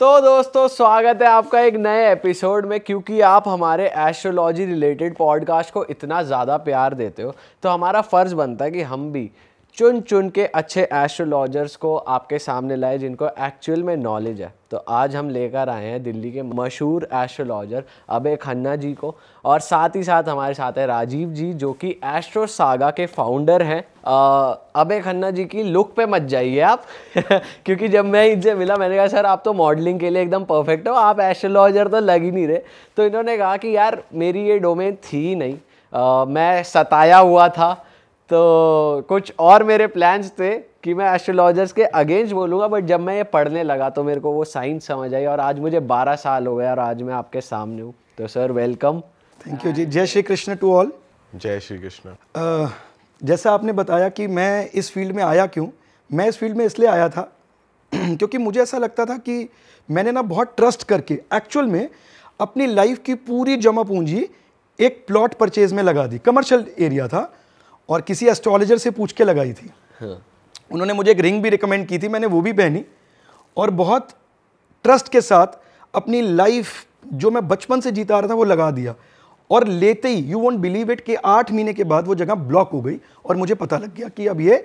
तो दोस्तों स्वागत है आपका एक नए एपिसोड में क्योंकि आप हमारे एस्ट्रोलॉजी रिलेटेड पॉडकास्ट को इतना ज़्यादा प्यार देते हो तो हमारा फ़र्ज़ बनता है कि हम भी चुन चुन के अच्छे एस्ट्रोलॉजर्स को आपके सामने लाए जिनको एक्चुअल में नॉलेज है तो आज हम लेकर आए हैं दिल्ली के मशहूर एस्ट्रोलॉजर अभय खन्ना जी को और साथ ही साथ हमारे साथ हैं राजीव जी जो कि एस्ट्रो सागा के फाउंडर हैं अभय खन्ना जी की लुक पे मत जाइए आप क्योंकि जब मैं इनसे मिला मैंने कहा सर आप तो मॉडलिंग के लिए एकदम परफेक्ट हो आप एस्ट्रोलॉजर तो लग ही नहीं रहे तो इन्होंने कहा कि यार मेरी ये डोमेन थी नहीं आ, मैं सताया हुआ था तो कुछ और मेरे प्लान्स थे कि मैं एस्ट्रोलॉजर्स के अगेंस्ट बोलूँगा बट जब मैं ये पढ़ने लगा तो मेरे को वो साइंस समझ आई और आज मुझे 12 साल हो गया और आज मैं आपके सामने हूँ तो सर वेलकम थैंक यू जी जय श्री कृष्ण टू ऑल जय श्री कृष्ण जैसा आपने बताया कि मैं इस फील्ड में आया क्यों मैं इस फील्ड में इसलिए आया था क्योंकि मुझे ऐसा लगता था कि मैंने ना बहुत ट्रस्ट करके एक्चुअल में अपनी लाइफ की पूरी जमा पूंजी एक प्लॉट परचेज में लगा दी कमर्शियल एरिया था और किसी एस्ट्रोलॉजर से पूछ के लगाई थी हाँ। उन्होंने मुझे एक रिंग भी रिकमेंड की थी मैंने वो भी पहनी और बहुत ट्रस्ट के साथ अपनी लाइफ जो मैं बचपन से जीता आ रहा था वो लगा दिया और लेते ही यू वॉन्ट बिलीव इट कि आठ महीने के बाद वो जगह ब्लॉक हो गई और मुझे पता लग गया कि अब ये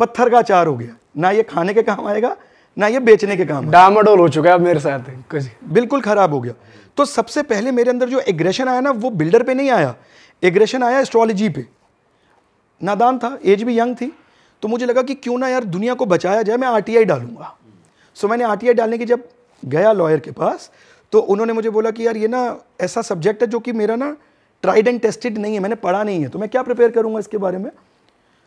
पत्थर का चार हो गया ना ये खाने के काम आएगा ना ये बेचने के काम डामाडोल हो चुका है अब मेरे साथ कुछ बिल्कुल ख़राब हो गया तो सबसे पहले मेरे अंदर जो एग्रेशन आया ना वो बिल्डर पे नहीं आया एग्रेशन आया एस्ट्रोलॉजी पे नादान था एज भी यंग थी तो मुझे लगा कि क्यों ना यार दुनिया को बचाया जाए मैं आर डालूंगा सो मैंने आर डालने की जब गया लॉयर के पास तो उन्होंने मुझे बोला कि यार ये ना ऐसा सब्जेक्ट है जो कि मेरा ना ट्राइड एंड टेस्टेड नहीं है मैंने पढ़ा नहीं है तो मैं क्या प्रिपेयर करूँगा इसके बारे में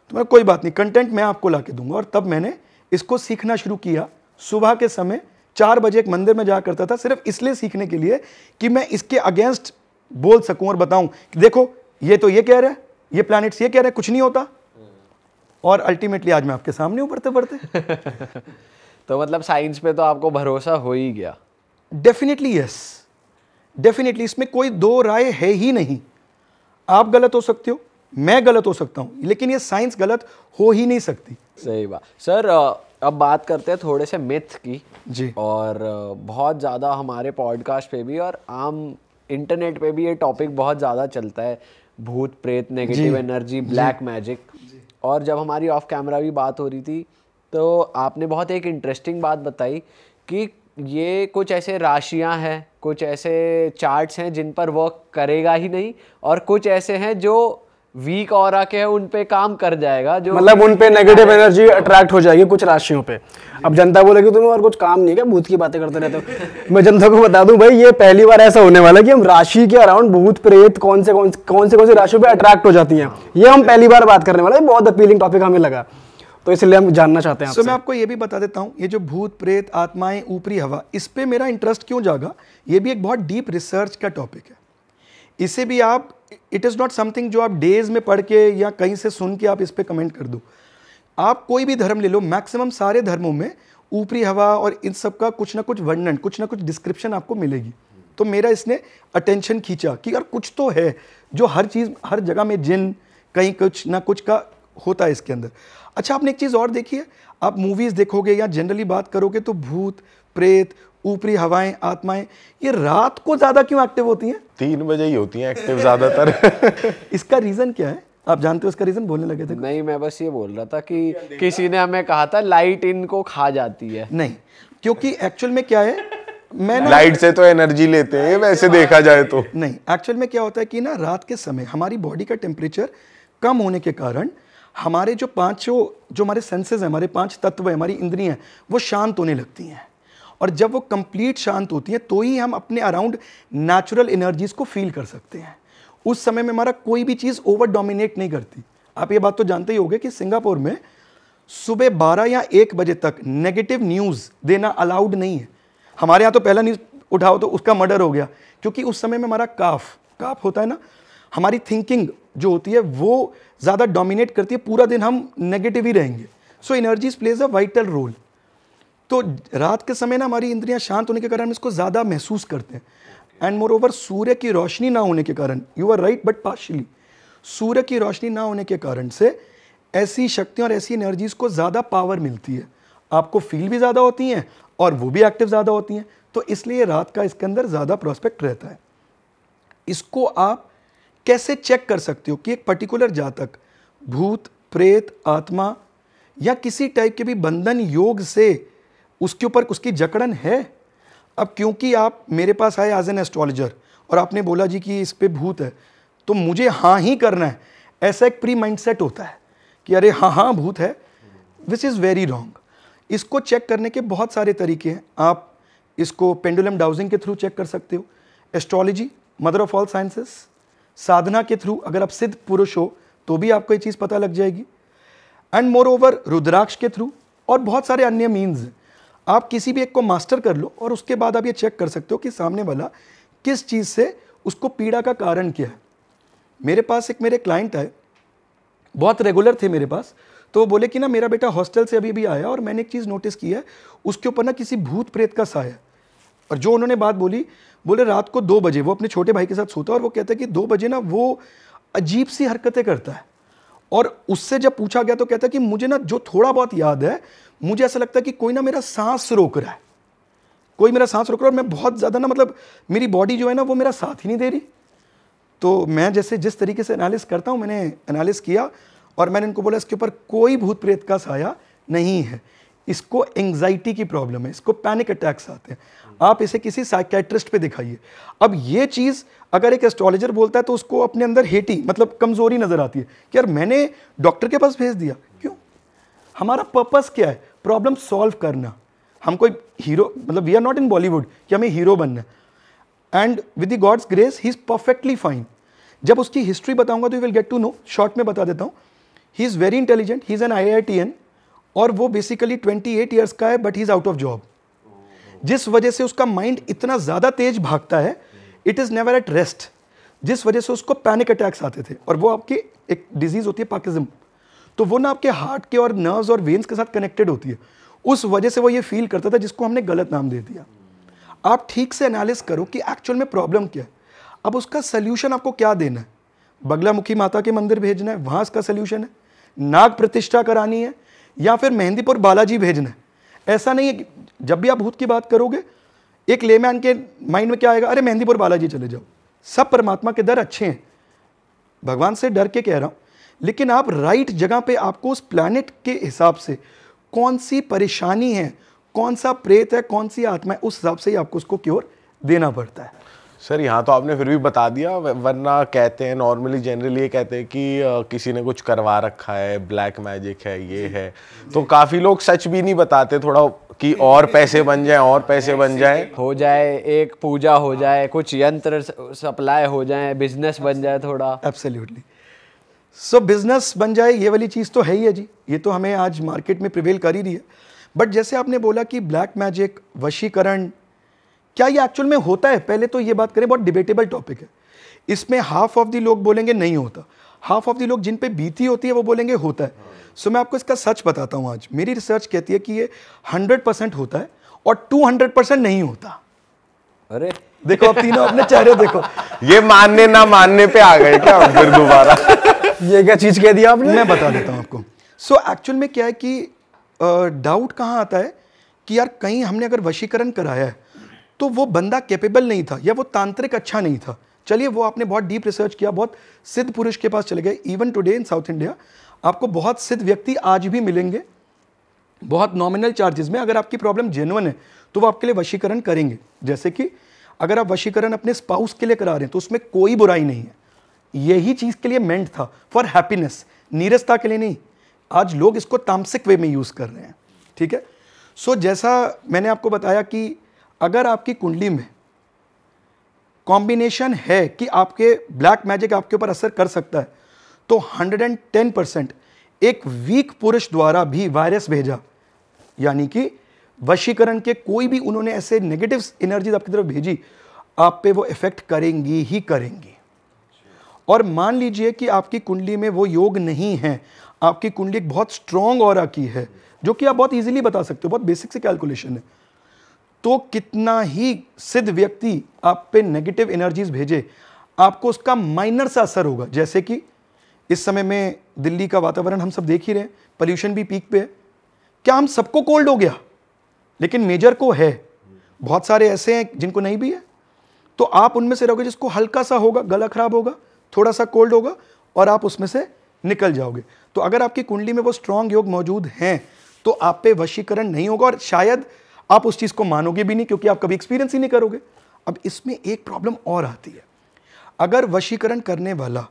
तो मैं कोई बात नहीं कंटेंट मैं आपको ला के दूंगा और तब मैंने इसको सीखना शुरू किया सुबह के समय चार बजे एक मंदिर में जा करता था सिर्फ इसलिए सीखने के लिए कि मैं इसके अगेंस्ट बोल सकूं और बताऊं कि देखो ये तो ये कह रहा है ये प्लैनेट्स ये कह रहे हैं कुछ नहीं होता और अल्टीमेटली आज मैं आपके सामने उभरते बढ़ते तो मतलब साइंस पे तो आपको भरोसा हो ही गया डेफिनेटली यस डेफिनेटली इसमें कोई दो राय है ही नहीं आप गलत हो सकते हो मैं गलत हो सकता हूँ लेकिन ये साइंस गलत हो ही नहीं सकती सही बात सर अब बात करते हैं थोड़े से मिथ की जी और बहुत ज़्यादा हमारे पॉडकास्ट पे भी और आम इंटरनेट पे भी ये टॉपिक बहुत ज़्यादा चलता है भूत प्रेत नेगेटिव एनर्जी ब्लैक मैजिक और जब हमारी ऑफ कैमरा भी बात हो रही थी तो आपने बहुत एक इंटरेस्टिंग बात बताई कि ये कुछ ऐसे राशियां हैं कुछ ऐसे चार्ट्स हैं जिन पर वर्क करेगा ही नहीं और कुछ ऐसे हैं जो वीक और आके है उन पे काम कर जाएगा जो मतलब उन पे नेगेटिव एनर्जी अट्रैक्ट हो जाएगी कुछ राशियों पे अब जनता बोलेगी तुम्हें और कुछ काम नहीं क्या भूत की बातें करते रहते हो मैं जनता को बता दूं भाई ये पहली बार ऐसा होने वाला है कि हम राशि के अराउंड भूत प्रेत कौन से कौन से कौन से कौन से राशियों पे अट्रैक्ट हो जाती है ये हम पहली बार बात करने वाले बहुत अपीलिंग टॉपिक हमें लगा तो इसलिए हम जानना चाहते हैं so, मैं आपको ये भी बता देता हूँ ये जो भूत प्रेत आत्माएं ऊपरी हवा इस पे मेरा इंटरेस्ट क्यों जागा ये भी एक बहुत डीप रिसर्च का टॉपिक है इसे भी आप इट इज़ नॉट समथिंग जो आप डेज में पढ़ के या कहीं से सुन के आप इस पर कमेंट कर दो आप कोई भी धर्म ले लो मैक्सिमम सारे धर्मों में ऊपरी हवा और इन सब का कुछ ना कुछ वर्णन कुछ ना कुछ डिस्क्रिप्शन आपको मिलेगी तो मेरा इसने अटेंशन खींचा कि यार कुछ तो है जो हर चीज़ हर जगह में जिन कहीं कुछ ना कुछ का होता है इसके अंदर अच्छा आपने एक चीज़ और देखी है आप मूवीज़ देखोगे या जनरली बात करोगे तो भूत प्रेत ऊपरी हवाएं आत्माएं ये रात को ज़्यादा क्यों एक्टिव होती हैं तीन बजे ही होती हैं एक्टिव ज़्यादातर इसका रीज़न क्या है आप जानते हो उसका रीज़न बोलने लगे थे नहीं मैं बस ये बोल रहा था कि किसी ने हमें कहा था लाइट इनको खा जाती है नहीं क्योंकि एक्चुअल में क्या है मैं लाइट से तो एनर्जी लेते हैं वैसे देखा जाए तो नहीं एक्चुअल में क्या होता है कि ना रात के समय हमारी बॉडी का टेम्परेचर कम होने के कारण हमारे जो पांचों जो हमारे सेंसेस हैं हमारे पांच तत्व हैं हमारी इंद्रियां हैं वो शांत होने लगती हैं और जब वो कंप्लीट शांत होती हैं तो ही हम अपने अराउंड नेचुरल एनर्जीज़ को फील कर सकते हैं उस समय में हमारा कोई भी चीज़ ओवर डोमिनेट नहीं करती आप ये बात तो जानते ही होंगे कि सिंगापुर में सुबह बारह या एक बजे तक नेगेटिव न्यूज़ देना अलाउड नहीं है हमारे यहाँ तो पहला न्यूज़ उठाओ तो उसका मर्डर हो गया क्योंकि उस समय में हमारा काफ काफ होता है ना हमारी थिंकिंग जो होती है वो ज़्यादा डोमिनेट करती है पूरा दिन हम नेगेटिव ही रहेंगे so energies plays a vital role तो रात के समय ना हमारी इंद्रियां शांत होने के कारण हम इसको ज़्यादा महसूस करते हैं एंड मोर ओवर सूर्य की रोशनी ना होने के कारण you are right but partially सूर्य की रोशनी ना होने के कारण से ऐसी शक्तियाँ और ऐसी एनर्जीज़ को ज़्यादा पावर मिलती है आपको फील भी ज़्यादा होती हैं और वो भी एक्टिव ज़्यादा होती हैं तो इसलिए रात का इसके अंदर ज़्यादा प्रॉस्पेक्ट रहता है इसको आप कैसे चेक कर सकते हो कि एक पर्टिकुलर जातक भूत प्रेत आत्मा या किसी टाइप के भी बंधन योग से उसके ऊपर उसकी जकड़न है अब क्योंकि आप मेरे पास आए एज एन एस्ट्रोलॉजर और आपने बोला जी कि इस पर भूत है तो मुझे हाँ ही करना है ऐसा एक प्री माइंड सेट होता है कि अरे हाँ हाँ भूत है विच इज़ वेरी रॉन्ग इसको चेक करने के बहुत सारे तरीके हैं आप इसको पेंडुलम डाउजिंग के थ्रू चेक कर सकते हो astrology mother of all sciences साधना के थ्रू अगर आप सिद्ध पुरुष हो तो भी आपको ये चीज़ पता लग जाएगी एंड मोर ओवर रुद्राक्ष के थ्रू और बहुत सारे अन्य मीन्स हैं आप किसी भी एक को मास्टर कर लो और उसके बाद आप ये चेक कर सकते हो कि सामने वाला किस चीज़ से उसको पीड़ा का कारण क्या है मेरे पास एक मेरे क्लाइंट आए बहुत रेगुलर थे मेरे पास तो वो बोले कि ना मेरा बेटा हॉस्टल से अभी भी आया और मैंने एक चीज़ नोटिस की है उसके ऊपर ना किसी भूत प्रेत का है और जो उन्होंने बात बोली बोले रात को दो बजे वो अपने छोटे भाई के साथ सोता और वो कहता है कि दो बजे ना वो अजीब सी हरकतें करता है और उससे जब पूछा गया तो कहता है कि मुझे ना जो थोड़ा बहुत याद है मुझे ऐसा लगता है कि कोई ना मेरा सांस रोक रहा है कोई मेरा सांस रोक रहा है और मैं बहुत ज़्यादा ना मतलब मेरी बॉडी जो है ना वो मेरा साथ ही नहीं दे रही तो मैं जैसे जिस तरीके से एनालिस करता हूँ मैंने एनालिस किया और मैंने इनको बोला इसके ऊपर कोई भूत प्रेत का साया नहीं है इसको एंग्जाइटी की प्रॉब्लम है इसको पैनिक अटैक्स आते हैं आप इसे किसी साइकेट्रिस्ट पे दिखाइए अब ये चीज़ अगर एक एस्ट्रोलॉजर बोलता है तो उसको अपने अंदर हेटी मतलब कमज़ोरी नज़र आती है कि यार मैंने डॉक्टर के पास भेज दिया क्यों हमारा पर्पस क्या है प्रॉब्लम सॉल्व करना हम कोई हीरो मतलब we are not in Bollywood कि हमें हीरो बनना and with the God's grace he is perfectly fine जब उसकी हिस्ट्री बताऊंगा तो you will get to know short में बता देता हूँ he is very intelligent he is an I और वो बेसिकली ट्वेंटी एट ईयर्स का है but he is out of job जिस वजह से उसका माइंड इतना ज़्यादा तेज भागता है it is never at rest जिस वजह से उसको पैनिक अटैक्स आते थे और वो आपकी एक डिजीज़ होती है पाकिजम तो वो ना आपके हार्ट के और नर्व्स और वेन्स के साथ कनेक्टेड होती है उस वजह से वो ये फील करता था जिसको हमने गलत नाम दे दिया आप ठीक से एनालिस करो कि एक्चुअल में प्रॉब्लम क्या है अब उसका सल्यूशन आपको क्या देना है बगला मुखी माता के मंदिर भेजना है वहाँ इसका सल्यूशन है नाग प्रतिष्ठा करानी है या फिर मेहंदीपुर बालाजी भेजना है ऐसा नहीं है कि जब भी आप भूत की बात करोगे एक लेमैन के माइंड में क्या आएगा अरे मेहंदीपुर बालाजी चले जाओ सब परमात्मा के दर अच्छे हैं भगवान से डर के कह रहा हूँ लेकिन आप राइट जगह पे आपको उस प्लानट के हिसाब से कौन सी परेशानी है कौन सा प्रेत है कौन सी आत्मा है उस हिसाब से ही आपको उसको क्योर देना पड़ता है सर यहाँ तो आपने फिर भी बता दिया वरना कहते हैं नॉर्मली जनरली ये कहते हैं कि आ, किसी ने कुछ करवा रखा है ब्लैक मैजिक है ये है तो काफ़ी लोग सच भी नहीं बताते थोड़ा कि और पैसे बन जाए और पैसे बन जाए हो जाए एक पूजा हो जाए कुछ यंत्र सप्लाई हो जाए बिजनेस बन जाए थोड़ा एब्सोल्युटली सो so, बिजनेस बन जाए ये वाली चीज़ तो है ही है जी ये तो हमें आज मार्केट में प्रिवेल कर ही रही है बट जैसे आपने बोला कि ब्लैक मैजिक वशीकरण क्या ये एक्चुअल में होता है पहले तो ये बात करें बहुत डिबेटेबल टॉपिक है इसमें हाफ ऑफ दी लोग बोलेंगे नहीं होता हाफ ऑफ दी लोग जिन पे बीती होती है वो बोलेंगे होता है सो so, मैं आपको इसका सच बताता हूँ आज मेरी रिसर्च कहती है कि ये हंड्रेड परसेंट होता है और टू हंड्रेड परसेंट नहीं होता अरे देखो आप तीनों अपने चेहरे देखो ये मानने ना मानने पे आ गए क्या फिर दोबारा ये क्या चीज कह दिया आपने मैं बता देता हूँ आपको सो so, एक्चुअल में क्या है कि डाउट कहाँ आता है कि यार कहीं हमने अगर वशीकरण कराया है तो वो बंदा कैपेबल नहीं था या वो तांत्रिक अच्छा नहीं था चलिए वो आपने बहुत डीप रिसर्च किया बहुत सिद्ध पुरुष के पास चले गए even today in South India आपको बहुत सिद्ध व्यक्ति आज भी मिलेंगे बहुत नॉमिनल चार्जेस में अगर आपकी प्रॉब्लम जेनुअन है तो वो आपके लिए वशीकरण करेंगे जैसे कि अगर आप वशीकरण अपने स्पाउस के लिए करा रहे हैं तो उसमें कोई बुराई नहीं है यही चीज़ के लिए मेंट था फॉर हैप्पीनेस नीरसता के लिए नहीं आज लोग इसको तामसिक वे में यूज़ कर रहे हैं ठीक है सो so, जैसा मैंने आपको बताया कि अगर आपकी कुंडली में कॉम्बिनेशन है कि आपके ब्लैक मैजिक आपके ऊपर असर कर सकता है तो 110 परसेंट एक वीक पुरुष द्वारा भी वायरस भेजा यानी कि वशीकरण के कोई भी उन्होंने ऐसे नेगेटिव एनर्जीज आपकी तरफ भेजी आप पे वो इफेक्ट करेंगी ही करेंगी और मान लीजिए कि आपकी कुंडली में वो योग नहीं है आपकी कुंडली एक बहुत स्ट्रॉन्ग और की है जो कि आप बहुत ईजिली बता सकते हो बहुत बेसिक से कैलकुलेशन है तो कितना ही सिद्ध व्यक्ति आप पे नेगेटिव एनर्जीज भेजे आपको उसका माइनर सा असर होगा जैसे कि इस समय में दिल्ली का वातावरण हम सब देख ही रहे हैं पॉल्यूशन भी पीक पे है क्या हम सबको कोल्ड हो गया लेकिन मेजर को है बहुत सारे ऐसे हैं जिनको नहीं भी है तो आप उनमें से रहोगे जिसको हल्का सा होगा गला खराब होगा थोड़ा सा कोल्ड होगा और आप उसमें से निकल जाओगे तो अगर आपकी कुंडली में वो स्ट्रांग योग मौजूद हैं तो आप पे वशीकरण नहीं होगा और शायद आप उस चीज़ को मानोगे भी नहीं क्योंकि आप कभी एक्सपीरियंस ही नहीं करोगे अब इसमें एक प्रॉब्लम और आती है अगर वशीकरण करने वाला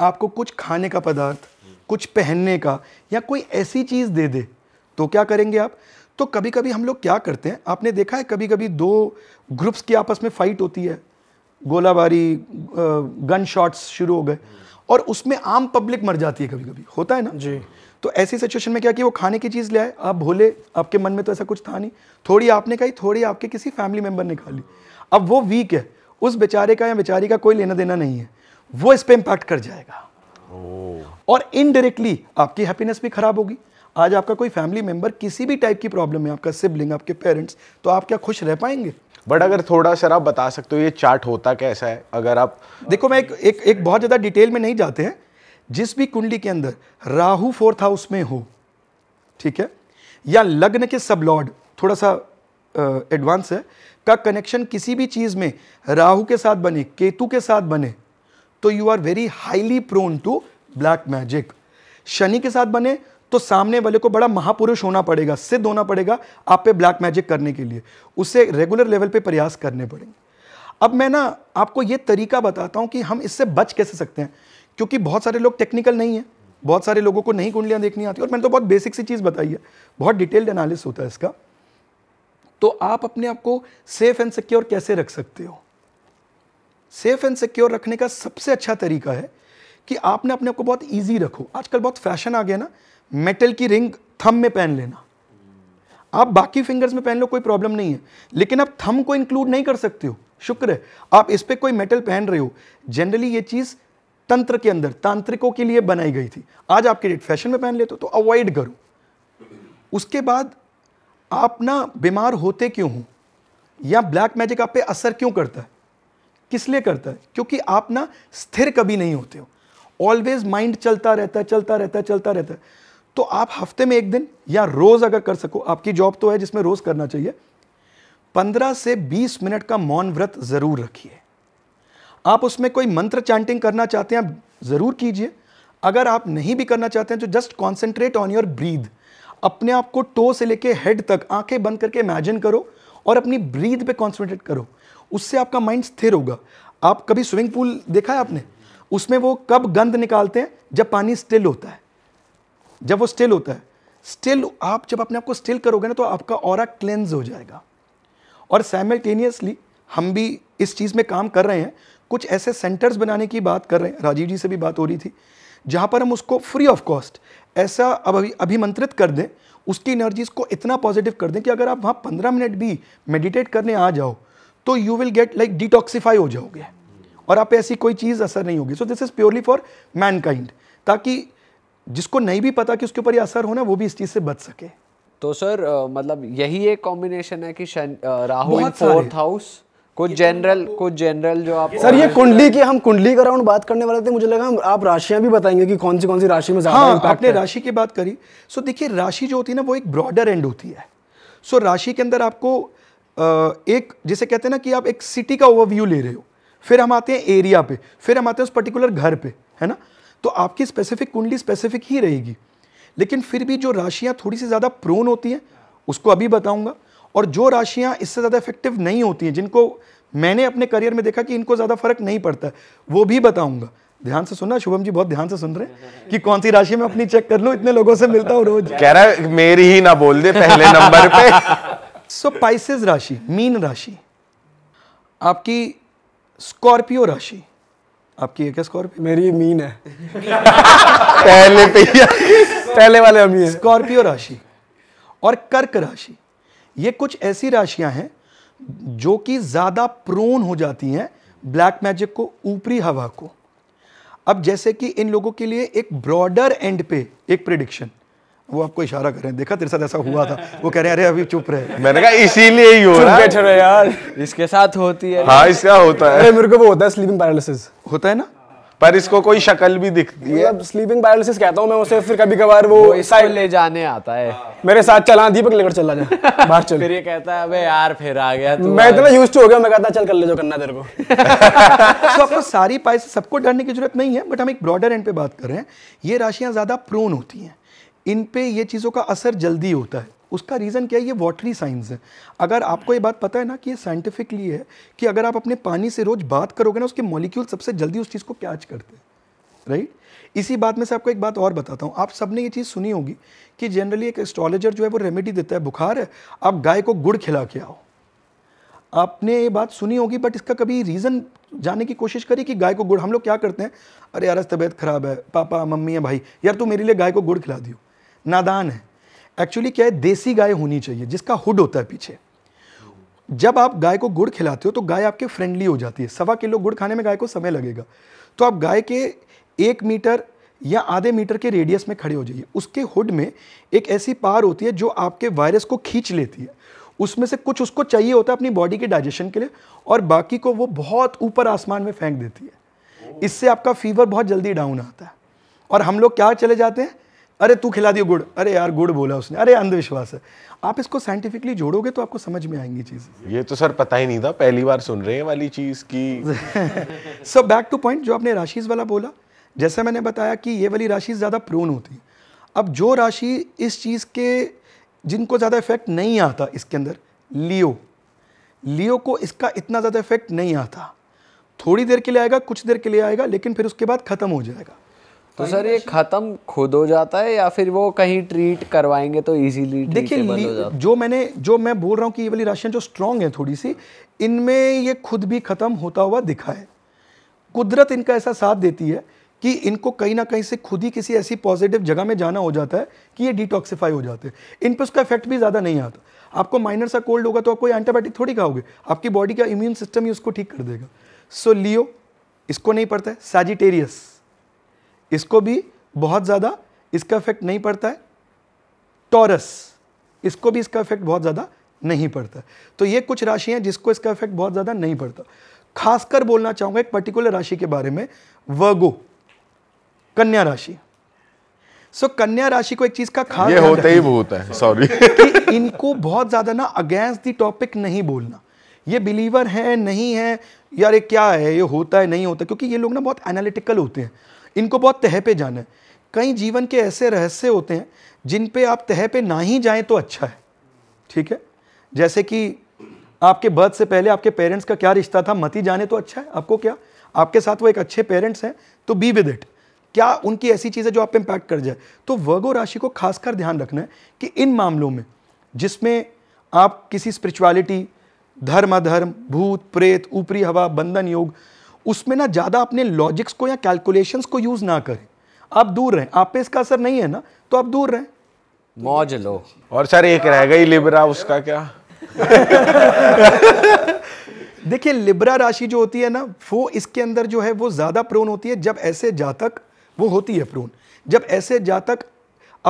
आपको कुछ खाने का पदार्थ कुछ पहनने का या कोई ऐसी चीज़ दे दे तो क्या करेंगे आप तो कभी कभी हम लोग क्या करते हैं आपने देखा है कभी कभी दो ग्रुप्स की आपस में फ़ाइट होती है गोलाबारी गन शॉट्स शुरू हो गए और उसमें आम पब्लिक मर जाती है कभी कभी होता है ना जी तो ऐसी सिचुएशन में क्या कि वो खाने की चीज़ ले आए आप भोले आपके मन में तो ऐसा कुछ था नहीं थोड़ी आपने खाई थोड़ी आपके किसी फैमिली मेम्बर ने खा ली अब वो वीक है उस बेचारे का या बेचारी का कोई लेना देना नहीं है वो इस पर इम्पैक्ट कर जाएगा और इनडायरेक्टली आपकी हैप्पीनेस भी खराब होगी आज आपका कोई फैमिली मेंबर किसी भी टाइप की प्रॉब्लम है आपका सिबलिंग आपके पेरेंट्स तो आप क्या खुश रह पाएंगे बट अगर थोड़ा सर आप बता सकते हो ये चार्ट होता कैसा है अगर आप देखो मैं एक एक, एक बहुत ज़्यादा डिटेल में नहीं जाते हैं जिस भी कुंडली के अंदर राहु फोर्थ हाउस में हो ठीक है या लग्न के सब लॉर्ड थोड़ा सा एडवांस है का कनेक्शन किसी भी चीज़ में राहु के साथ बने केतु के साथ बने तो you are very highly prone to black magic Shani के साथ बने तो सामने वाले को बड़ा महापुरुष होना पड़ेगा सिद्ध होना पड़ेगा आप पे ब्लैक मैजिक करने के लिए उसे रेगुलर लेवल पे प्रयास करने पड़ेंगे अब मैं ना आपको ये तरीका बताता हूँ कि हम इससे बच कैसे सकते हैं क्योंकि बहुत सारे लोग टेक्निकल नहीं है बहुत सारे लोगों को नहीं कुंडलियाँ देखनी आती और मैंने तो बहुत बेसिक सी चीज़ बताई है बहुत डिटेल्ड एनालिस होता है इसका तो आप अपने आप को सेफ एंड सिक्योर कैसे रख सकते हो सेफ एंड सिक्योर रखने का सबसे अच्छा तरीका है कि आपने अपने आप को बहुत ईजी रखो आजकल बहुत फैशन आ गया ना मेटल की रिंग थम में पहन लेना आप बाकी फिंगर्स में पहन लो कोई प्रॉब्लम नहीं है लेकिन आप थम को इंक्लूड नहीं कर सकते हो शुक्र है आप इस पर कोई मेटल पहन रहे हो जनरली ये चीज़ तंत्र के अंदर तांत्रिकों के लिए बनाई गई थी आज आपके डेट फैशन में पहन लेते हो तो अवॉइड करो उसके बाद आप ना बीमार होते क्यों हो या ब्लैक मैजिक आप पे असर क्यों करता है किस लिए करता है क्योंकि आप ना स्थिर कभी नहीं होते हो ऑलवेज माइंड चलता रहता है चलता रहता है चलता रहता है तो आप हफ्ते में एक दिन या रोज़ अगर कर सको आपकी जॉब तो है जिसमें रोज़ करना चाहिए पंद्रह से बीस मिनट का मौन व्रत ज़रूर रखिए आप उसमें कोई मंत्र चैंटिंग करना चाहते हैं आप ज़रूर कीजिए अगर आप नहीं भी करना चाहते हैं तो just concentrate on your breath अपने आप को टो से लेके हेड तक आंखें बंद करके इमेजिन करो और अपनी ब्रीद पे कॉन्सेंट्रेट करो उससे आपका माइंड स्थिर होगा आप कभी स्विमिंग पूल देखा है आपने उसमें वो कब गंद निकालते हैं जब पानी स्टिल होता है जब वो स्टिल होता है स्टिल आप जब अपने आप को स्टिल करोगे ना तो आपका और क्लेंज हो जाएगा और साइमल्टेनियसली हम भी इस चीज़ में काम कर रहे हैं कुछ ऐसे सेंटर्स बनाने की बात कर रहे हैं राजीव जी से भी बात हो रही थी जहाँ पर हम उसको फ्री ऑफ कॉस्ट ऐसा अब अभी अभिमंत्रित कर दें उसकी एनर्जीज को इतना पॉजिटिव कर दें कि अगर आप वहाँ पंद्रह मिनट भी मेडिटेट करने आ जाओ तो you will get like detoxify हो जाओगे और आप ऐसी कोई चीज़ असर नहीं होगी so this is purely for mankind ताकि जिसको नहीं भी पता कि उसके ऊपर ये असर होना वो भी इस चीज़ से बच सके तो सर आ, मतलब यही एक कॉम्बिनेशन है कि राहु फोर्थ हाउस कुछ जनरल तो मतलब कुछ जनरल जो आप सर ये कुंडली की हम कुंडली का राउंड बात करने वाले थे मुझे लगा हम आप राशियां भी बताएंगे कि कौन सी कौन सी राशि में ज्यादा हाँ, आपने राशि की बात करी सो देखिए राशि जो होती है ना वो एक ब्रॉडर एंड होती है सो राशि के अंदर आपको एक जिसे कहते हैं ना कि आप एक सिटी का ओवरव्यू ले रहे हो फिर हम आते हैं एरिया पे फिर हम आते हैं उस पर्टिकुलर घर पे है ना तो आपकी स्पेसिफिक कुंडली स्पेसिफिक ही रहेगी लेकिन फिर भी जो राशियाँ थोड़ी सी ज़्यादा प्रोन होती हैं उसको अभी बताऊँगा और जो राशियाँ इससे ज़्यादा इफेक्टिव नहीं होती हैं जिनको मैंने अपने करियर में देखा कि इनको ज़्यादा फर्क नहीं पड़ता वो भी बताऊँगा ध्यान से सुनना शुभम जी बहुत ध्यान से सुन रहे हैं कि कौन सी राशि में अपनी चेक कर लूँ इतने लोगों से मिलता हूं रोज कह रहा है मेरी ही ना बोल दे पहले नंबर पे सो पाइसिस राशि मीन राशि आपकी स्कॉर्पियो राशि आपकी एक क्या स्कॉर्पियो मेरी मीन है पहले पे पहले वाले अमीन स्कॉर्पियो राशि और कर्क राशि ये कुछ ऐसी राशियां हैं जो कि ज़्यादा प्रोन हो जाती हैं ब्लैक मैजिक को ऊपरी हवा को अब जैसे कि इन लोगों के लिए एक ब्रॉडर एंड पे एक प्रिडिक्शन वो आपको इशारा कर रहे हैं देखा तेरे साथ ऐसा हुआ था वो कह रहे हैं अरे अभी चुप रहे मैंने कहा इसीलिए ही हो रहा है रहे यार इसके साथ होती है हाँ इसका होता है मेरे को वो होता है स्लीपिंग पैरालिसिस होता है ना पर इसको कोई शक्ल भी दिखती है स्लीपिंग मतलब पैरालिसिस कहता हूँ मैं उसे फिर कभी कभार वो, ऐसा ले जाने आता है मेरे साथ चला दीपक लेकर चला जा बाहर चल फिर ये कहता है अबे यार फिर आ गया तू मैं इतना यूज्ड हो गया मैं कहता चल कर ले जो करना तेरे को तो आपको सारी पाई से सबको डरने की जरूरत नहीं है बट हम एक ब्रॉडर एंड पे बात कर रहे हैं ये राशियां ज्यादा प्रोन होती हैं इन पे ये चीज़ों का असर जल्दी होता है उसका रीज़न क्या है ये वाटरी साइंस है अगर आपको ये बात पता है ना कि ये साइंटिफिकली है कि अगर आप अपने पानी से रोज़ बात करोगे ना उसके मॉलिक्यूल सबसे जल्दी उस चीज़ को कैच करते हैं राइट इसी बात में से आपको एक बात और बताता हूँ आप सबने ये चीज़ सुनी होगी कि जनरली एक एस्ट्रोलॉजर जो है वो रेमेडी देता है बुखार है आप गाय को गुड़ खिला के आओ आपने ये बात सुनी होगी बट इसका कभी रीज़न जाने की कोशिश करी कि गाय को गुड़ हम लोग क्या करते हैं अरे यार तबीयत ख़राब है पापा मम्मी है भाई यार तू मेरे लिए गाय को गुड़ खिला दियो नादान है एक्चुअली क्या है देसी गाय होनी चाहिए जिसका हुड होता है पीछे जब आप गाय को गुड़ खिलाते हो तो गाय आपके फ्रेंडली हो जाती है सवा किलो गुड़ खाने में गाय को समय लगेगा तो आप गाय के एक मीटर या आधे मीटर के रेडियस में खड़े हो जाइए उसके हुड में एक ऐसी पार होती है जो आपके वायरस को खींच लेती है उसमें से कुछ उसको चाहिए होता है अपनी बॉडी के डाइजेशन के लिए और बाकी को वो बहुत ऊपर आसमान में फेंक देती है इससे आपका फीवर बहुत जल्दी डाउन आता है और हम लोग क्या चले जाते हैं अरे तू खिला दियो गुड़ अरे यार गुड़ बोला उसने अरे अंधविश्वास है आप इसको साइंटिफिकली जोड़ोगे तो आपको समझ में आएंगी चीज़ ये तो सर पता ही नहीं था पहली बार सुन रहे हैं वाली चीज़ की सो बैक टू पॉइंट जो आपने राशिज वाला बोला जैसे मैंने बताया कि ये वाली राशि ज़्यादा प्रोन होती है अब जो राशि इस चीज़ के जिनको ज़्यादा इफेक्ट नहीं आता इसके अंदर लियो लियो को इसका इतना ज़्यादा इफेक्ट नहीं आता थोड़ी देर के लिए आएगा कुछ देर के लिए आएगा लेकिन फिर उसके बाद ख़त्म हो जाएगा तो सर ये खत्म खुद हो जाता है या फिर वो कहीं ट्रीट करवाएंगे तो इजीली देखिए जो मैंने जो मैं बोल रहा हूँ कि ये वाली राशियाँ जो स्ट्रांग है थोड़ी सी इनमें ये खुद भी ख़त्म होता हुआ दिखा है कुदरत इनका ऐसा साथ देती है कि इनको कहीं ना कहीं से खुद ही किसी ऐसी पॉजिटिव जगह में जाना हो जाता है कि ये डिटॉक्सीफाई हो जाते हैं इन पर उसका इफेक्ट भी ज़्यादा नहीं आता आपको माइनर सा कोल्ड होगा तो आप कोई एंटीबायोटिक थोड़ी खाओगे आपकी बॉडी का इम्यून सिस्टम ही उसको ठीक कर देगा सो लियो इसको नहीं पड़ता है सैजिटेरियस इसको भी बहुत ज़्यादा इसका इफेक्ट नहीं पड़ता है टॉरस इसको भी इसका इफेक्ट बहुत ज़्यादा नहीं पड़ता तो ये कुछ राशियाँ जिसको इसका इफेक्ट बहुत ज़्यादा नहीं पड़ता खासकर बोलना चाहूँगा एक पर्टिकुलर राशि के बारे में वगो कन्या राशि सो so, कन्या राशि को एक चीज का खास ये होता ही होता है सॉरी कि इनको बहुत ज्यादा ना अगेंस्ट दी टॉपिक नहीं बोलना ये बिलीवर है नहीं है यार ये क्या है ये होता है नहीं होता क्योंकि ये लोग ना बहुत एनालिटिकल होते हैं इनको बहुत तह पे जाना है कई जीवन के ऐसे रहस्य होते हैं जिन पे आप तह पे ना ही जाएं तो अच्छा है ठीक है जैसे कि आपके बर्थ से पहले आपके पेरेंट्स का क्या रिश्ता था मत ही जाने तो अच्छा है आपको क्या आपके साथ वो एक अच्छे पेरेंट्स हैं तो बी विद इट क्या उनकी ऐसी चीज़ है जो आप पे इम्पैक्ट कर जाए तो वर्गो राशि को खासकर ध्यान रखना है कि इन मामलों में जिसमें आप किसी स्पिरिचुअलिटी धर्म अधर्म भूत प्रेत ऊपरी हवा बंधन योग उसमें ना ज़्यादा अपने लॉजिक्स को या कैलकुलेशंस को यूज़ ना करें आप दूर रहें आप पे इसका असर नहीं है ना तो आप दूर रहें मौज लो और सर एक रह गई लिब्रा उसका क्या देखिए लिब्रा राशि जो होती है ना वो इसके अंदर जो है वो ज़्यादा प्रोन होती है जब ऐसे जातक वो होती है प्रोन जब ऐसे जातक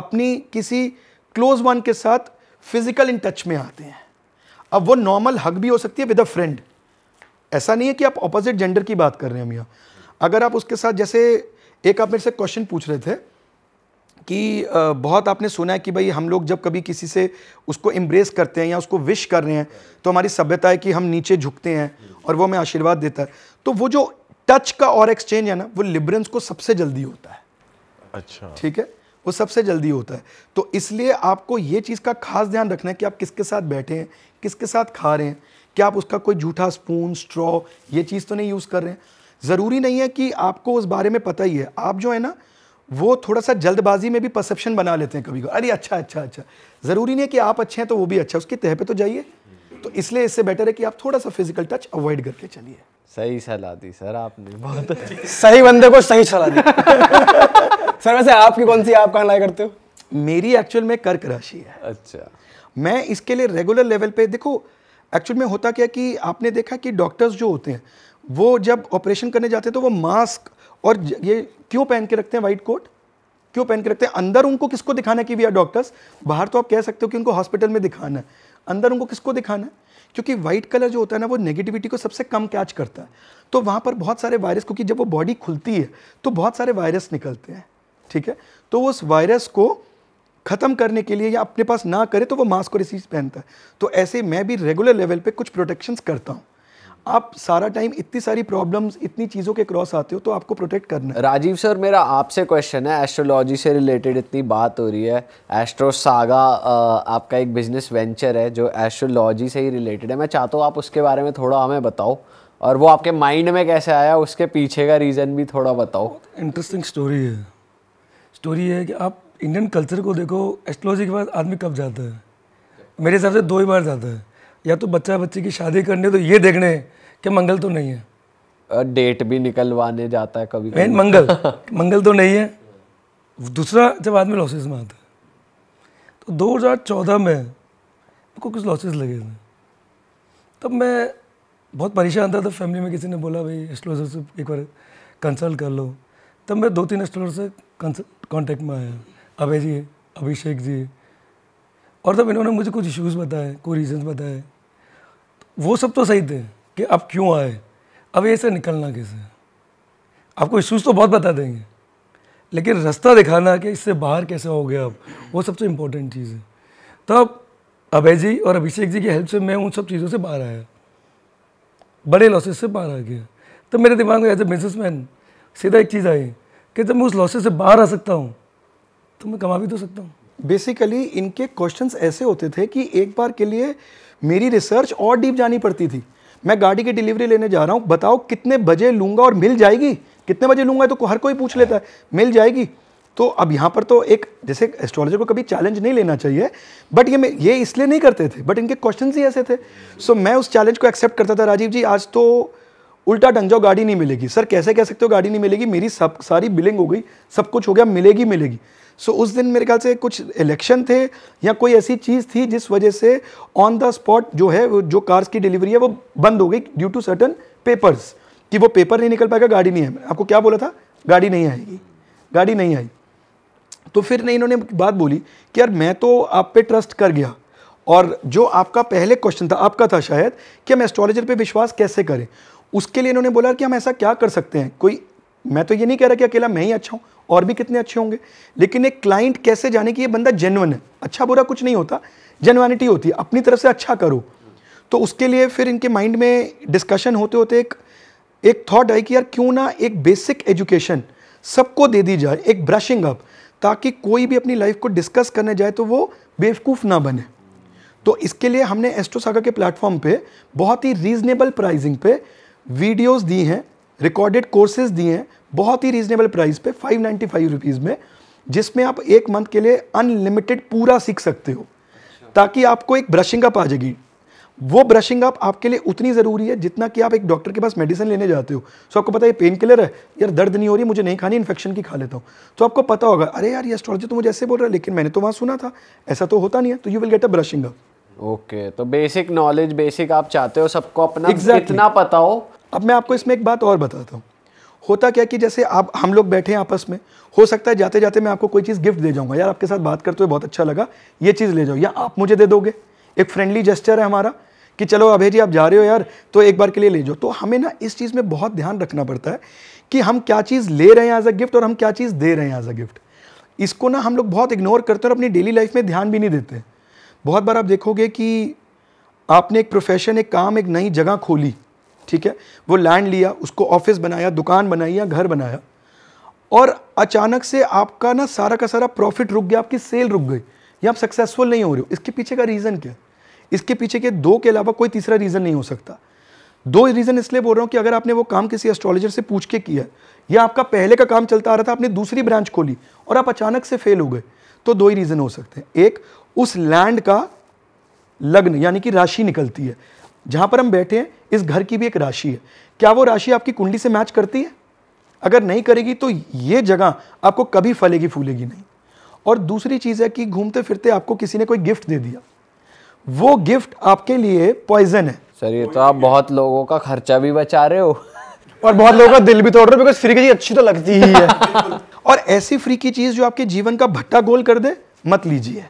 अपनी किसी क्लोज वन के साथ फिजिकल इन टच में आते हैं अब वो नॉर्मल हक भी हो सकती है विद अ फ्रेंड ऐसा नहीं है कि आप ऑपोजिट जेंडर की बात कर रहे हैं मियाँ अगर आप उसके साथ जैसे एक आप मेरे से क्वेश्चन पूछ रहे थे कि बहुत आपने सुना है कि भाई हम लोग जब कभी किसी से उसको एम्ब्रेस करते हैं या उसको विश कर रहे हैं तो हमारी सभ्यता है कि हम नीचे झुकते हैं और वो हमें आशीर्वाद देता है तो वो जो टच का और एक्सचेंज है ना वो लिबरेंस को सबसे जल्दी होता है अच्छा ठीक है वो सबसे जल्दी होता है तो इसलिए आपको ये चीज़ का खास ध्यान रखना है कि आप किसके साथ बैठे हैं किसके साथ खा रहे हैं क्या आप उसका कोई झूठा स्पून स्ट्रॉ ये चीज़ तो नहीं यूज़ कर रहे हैं ज़रूरी नहीं है कि आपको उस बारे में पता ही है आप जो है ना वो थोड़ा सा जल्दबाजी में भी परसेप्शन बना लेते हैं कभी को अरे अच्छा अच्छा अच्छा ज़रूरी नहीं है कि आप अच्छे हैं तो वो भी अच्छा उसकी तह पे तो जाइए तो इसलिए इससे बेटर है कि आप थोड़ा सा फिजिकल टच अवॉइड करके चलिए सही सलाह दी सर आपने बहुत सही बंदे को सही सलाह दी सर वैसे आपकी कौन सी आप कहाँ लाया करते हो मेरी एक्चुअल में कर्क राशि है अच्छा मैं इसके लिए रेगुलर लेवल पे देखो एक्चुअल में होता क्या कि आपने देखा कि डॉक्टर्स जो होते हैं वो जब ऑपरेशन करने जाते हैं तो वो मास्क और ये क्यों पहन के रखते हैं वाइट कोट क्यों पहन के रखते हैं अंदर उनको किसको दिखाना है कि वी आर डॉक्टर्स बाहर तो आप कह सकते हो कि उनको हॉस्पिटल में दिखाना है अंदर उनको किसको दिखाना है क्योंकि वाइट कलर जो होता है ना वो नेगेटिविटी को सबसे कम कैच करता है तो वहाँ पर बहुत सारे वायरस क्योंकि जब वो बॉडी खुलती है तो बहुत सारे वायरस निकलते हैं ठीक है तो उस वायरस को ख़त्म करने के लिए या अपने पास ना करे तो वो मास्क और इसी पहनता है तो ऐसे मैं भी रेगुलर लेवल पे कुछ प्रोटेक्शंस करता हूँ आप सारा टाइम इतनी सारी प्रॉब्लम्स इतनी चीज़ों के क्रॉस आते हो तो आपको प्रोटेक्ट करना है राजीव सर मेरा आपसे क्वेश्चन है एस्ट्रोलॉजी से रिलेटेड इतनी बात हो रही है एस्ट्रो सागा आपका एक बिजनेस वेंचर है जो एस्ट्रोलॉजी से ही रिलेटेड है मैं चाहता हूँ आप उसके बारे में थोड़ा हमें बताओ और वो आपके माइंड में कैसे आया उसके पीछे का रीज़न भी थोड़ा बताओ इंटरेस्टिंग स्टोरी है स्टोरी है कि आप इंडियन कल्चर को देखो एस्ट्रोलॉजी के बाद आदमी कब जाता है मेरे हिसाब से दो ही बार जाता है या तो बच्चा बच्चे की शादी करने तो ये देखने कि मंगल तो नहीं है डेट भी निकलवाने जाता है कभी मेन मंगल मंगल तो नहीं है दूसरा जब आदमी लॉसेस में आता है तो 2014 में को कुछ लॉसेस लगे थे तब मैं बहुत परेशान था तब फैमिली में किसी ने बोला भाई एस्ट्रोलॉजर से एक बार कंसल्ट कर लो तब मैं दो तीन एस्ट्रोलॉजर से कॉन्टेक्ट में आया अभय जी अभिषेक जी और तब इन्होंने मुझे कुछ इश्यूज़ बताए कोई रीजंस बताए वो सब तो सही थे कि आप क्यों आए अब ऐसे निकलना कैसे आपको इश्यूज़ तो बहुत बता देंगे लेकिन रास्ता दिखाना कि इससे बाहर कैसे हो गया आप वो सबसे इम्पोर्टेंट तो चीज़ है तब अभय जी और अभिषेक जी की हेल्प से मैं उन सब चीज़ों से बाहर आया बड़े लॉसेस से बाहर आ गया तब मेरे दिमाग में एज ए बिजनेस सीधा एक चीज़ आई कि जब मैं उस लॉसेस से बाहर आ सकता हूँ तो मैं कमा भी तो सकता हूँ बेसिकली इनके क्वेश्चन ऐसे होते थे कि एक बार के लिए मेरी रिसर्च और डीप जानी पड़ती थी मैं गाड़ी की डिलीवरी लेने जा रहा हूँ बताओ कितने बजे लूँगा और मिल जाएगी कितने बजे लूँगा तो हर कोई पूछ लेता है मिल जाएगी तो अब यहाँ पर तो एक जैसे एस्ट्रोलॉजर को कभी चैलेंज नहीं लेना चाहिए बट ये ये इसलिए नहीं करते थे बट इनके क्वेश्चन ही ऐसे थे सो so, मैं उस चैलेंज को एक्सेप्ट करता था राजीव जी आज तो उल्टा ढंग जाओ गाड़ी नहीं मिलेगी सर कैसे कह सकते हो गाड़ी नहीं मिलेगी मेरी सब सारी बिलिंग हो गई सब कुछ हो गया मिलेगी मिलेगी सो so, उस दिन मेरे ख्याल से कुछ इलेक्शन थे या कोई ऐसी चीज़ थी जिस वजह से ऑन द स्पॉट जो है जो कार्स की डिलीवरी है वो बंद हो गई ड्यू टू सर्टन पेपर्स कि वो पेपर नहीं निकल पाएगा गाड़ी नहीं है आपको क्या बोला था गाड़ी नहीं आएगी गाड़ी नहीं आई तो फिर नहीं इन्होंने बात बोली कि यार मैं तो आप पे ट्रस्ट कर गया और जो आपका पहले क्वेश्चन था आपका था शायद कि हम एस्ट्रोलॉजर पे विश्वास कैसे करें उसके लिए इन्होंने बोला कि हम ऐसा क्या कर सकते हैं कोई मैं तो ये नहीं कह रहा कि अकेला मैं ही अच्छा हूँ और भी कितने अच्छे होंगे लेकिन एक क्लाइंट कैसे जाने कि ये बंदा जेनवन है अच्छा बुरा कुछ नहीं होता जेनवानिटी होती है अपनी तरफ से अच्छा करो तो उसके लिए फिर इनके माइंड में डिस्कशन होते होते एक एक थॉट आई कि यार क्यों ना एक बेसिक एजुकेशन सबको दे दी जाए एक ब्रशिंग अप ताकि कोई भी अपनी लाइफ को डिस्कस करने जाए तो वो बेवकूफ़ ना बने तो इसके लिए हमने एस्ट्रोसागा के प्लेटफॉर्म पे बहुत ही रीजनेबल प्राइसिंग पे वीडियोस दी हैं रिकॉर्डेड कोर्सेज दिए हैं बहुत ही रीजनेबल प्राइस पे फाइव नाइन्टी फाइव रुपीज़ में जिसमें आप एक मंथ के लिए अनलिमिटेड पूरा सीख सकते हो अच्छा। ताकि आपको एक ब्रशिंग अप आ जाएगी वो ब्रशिंग अप आपके लिए उतनी ज़रूरी है जितना कि आप एक डॉक्टर के पास मेडिसिन लेने जाते हो सो आपको पता है पेन किलर है यार दर्द नहीं हो रही मुझे नहीं खानी इन्फेक्शन की खा लेता हूँ तो आपको पता होगा अरे यार ये एस्ट्रोलॉजी तो मुझे ऐसे बोल रहा है लेकिन मैंने तो वहाँ सुना था ऐसा तो होता नहीं है तो you will get a brushing up okay okay, तो बेसिक नॉलेज बेसिक आप चाहते हो सबको अपना exactly. इतना पता हो अब मैं आपको इसमें एक बात और बताता हूँ होता क्या कि जैसे आप हम लोग बैठे हैं आपस में हो सकता है जाते जाते मैं आपको कोई चीज़ गिफ्ट दे जाऊँगा यार आपके साथ बात करते हुए बहुत अच्छा लगा ये चीज़ ले जाओ या आप मुझे दे दोगे एक फ्रेंडली जेस्चर है हमारा कि चलो अभय जी आप जा रहे हो यार तो एक बार के लिए ले जाओ तो हमें ना इस चीज़ में बहुत ध्यान रखना पड़ता है कि हम क्या चीज़ ले रहे हैं एज अ गिफ्ट और हम क्या चीज़ दे रहे हैं एज अ गिफ्ट इसको ना हम लोग बहुत इग्नोर करते हैं और अपनी डेली लाइफ में ध्यान भी नहीं देते बहुत बार आप देखोगे कि आपने एक प्रोफेशन एक काम एक नई जगह खोली ठीक है वो लैंड लिया उसको ऑफिस बनाया दुकान बनाई या घर बनाया और अचानक से आपका ना सारा का सारा प्रॉफिट रुक गया आपकी सेल रुक गई या आप सक्सेसफुल नहीं हो रहे हो इसके पीछे का रीज़न क्या इसके पीछे के दो के अलावा कोई तीसरा रीज़न नहीं हो सकता दो रीज़न इसलिए बोल रहा हूँ कि अगर आपने वो काम किसी एस्ट्रोलॉजर से पूछ के किया या आपका पहले का काम चलता आ रहा था आपने दूसरी ब्रांच खोली और आप अचानक से फेल हो गए तो दो ही रीज़न हो सकते हैं एक उस लैंड का लग्न यानी कि राशि निकलती है जहां पर हम बैठे हैं इस घर की भी एक राशि है क्या वो राशि आपकी कुंडली से मैच करती है अगर नहीं करेगी तो ये जगह आपको कभी फलेगी फूलेगी नहीं और दूसरी चीज़ है कि घूमते फिरते आपको किसी ने कोई गिफ्ट दे दिया वो गिफ्ट आपके लिए पॉइजन है सर ये तो आप बहुत लोगों का खर्चा भी बचा रहे हो और बहुत लोगों का दिल भी तोड़ रहे हो बिकॉज फ्री की चीज अच्छी तो लगती ही है और ऐसी फ्री की चीज़ जो आपके जीवन का भट्टा गोल कर दे मत लीजिए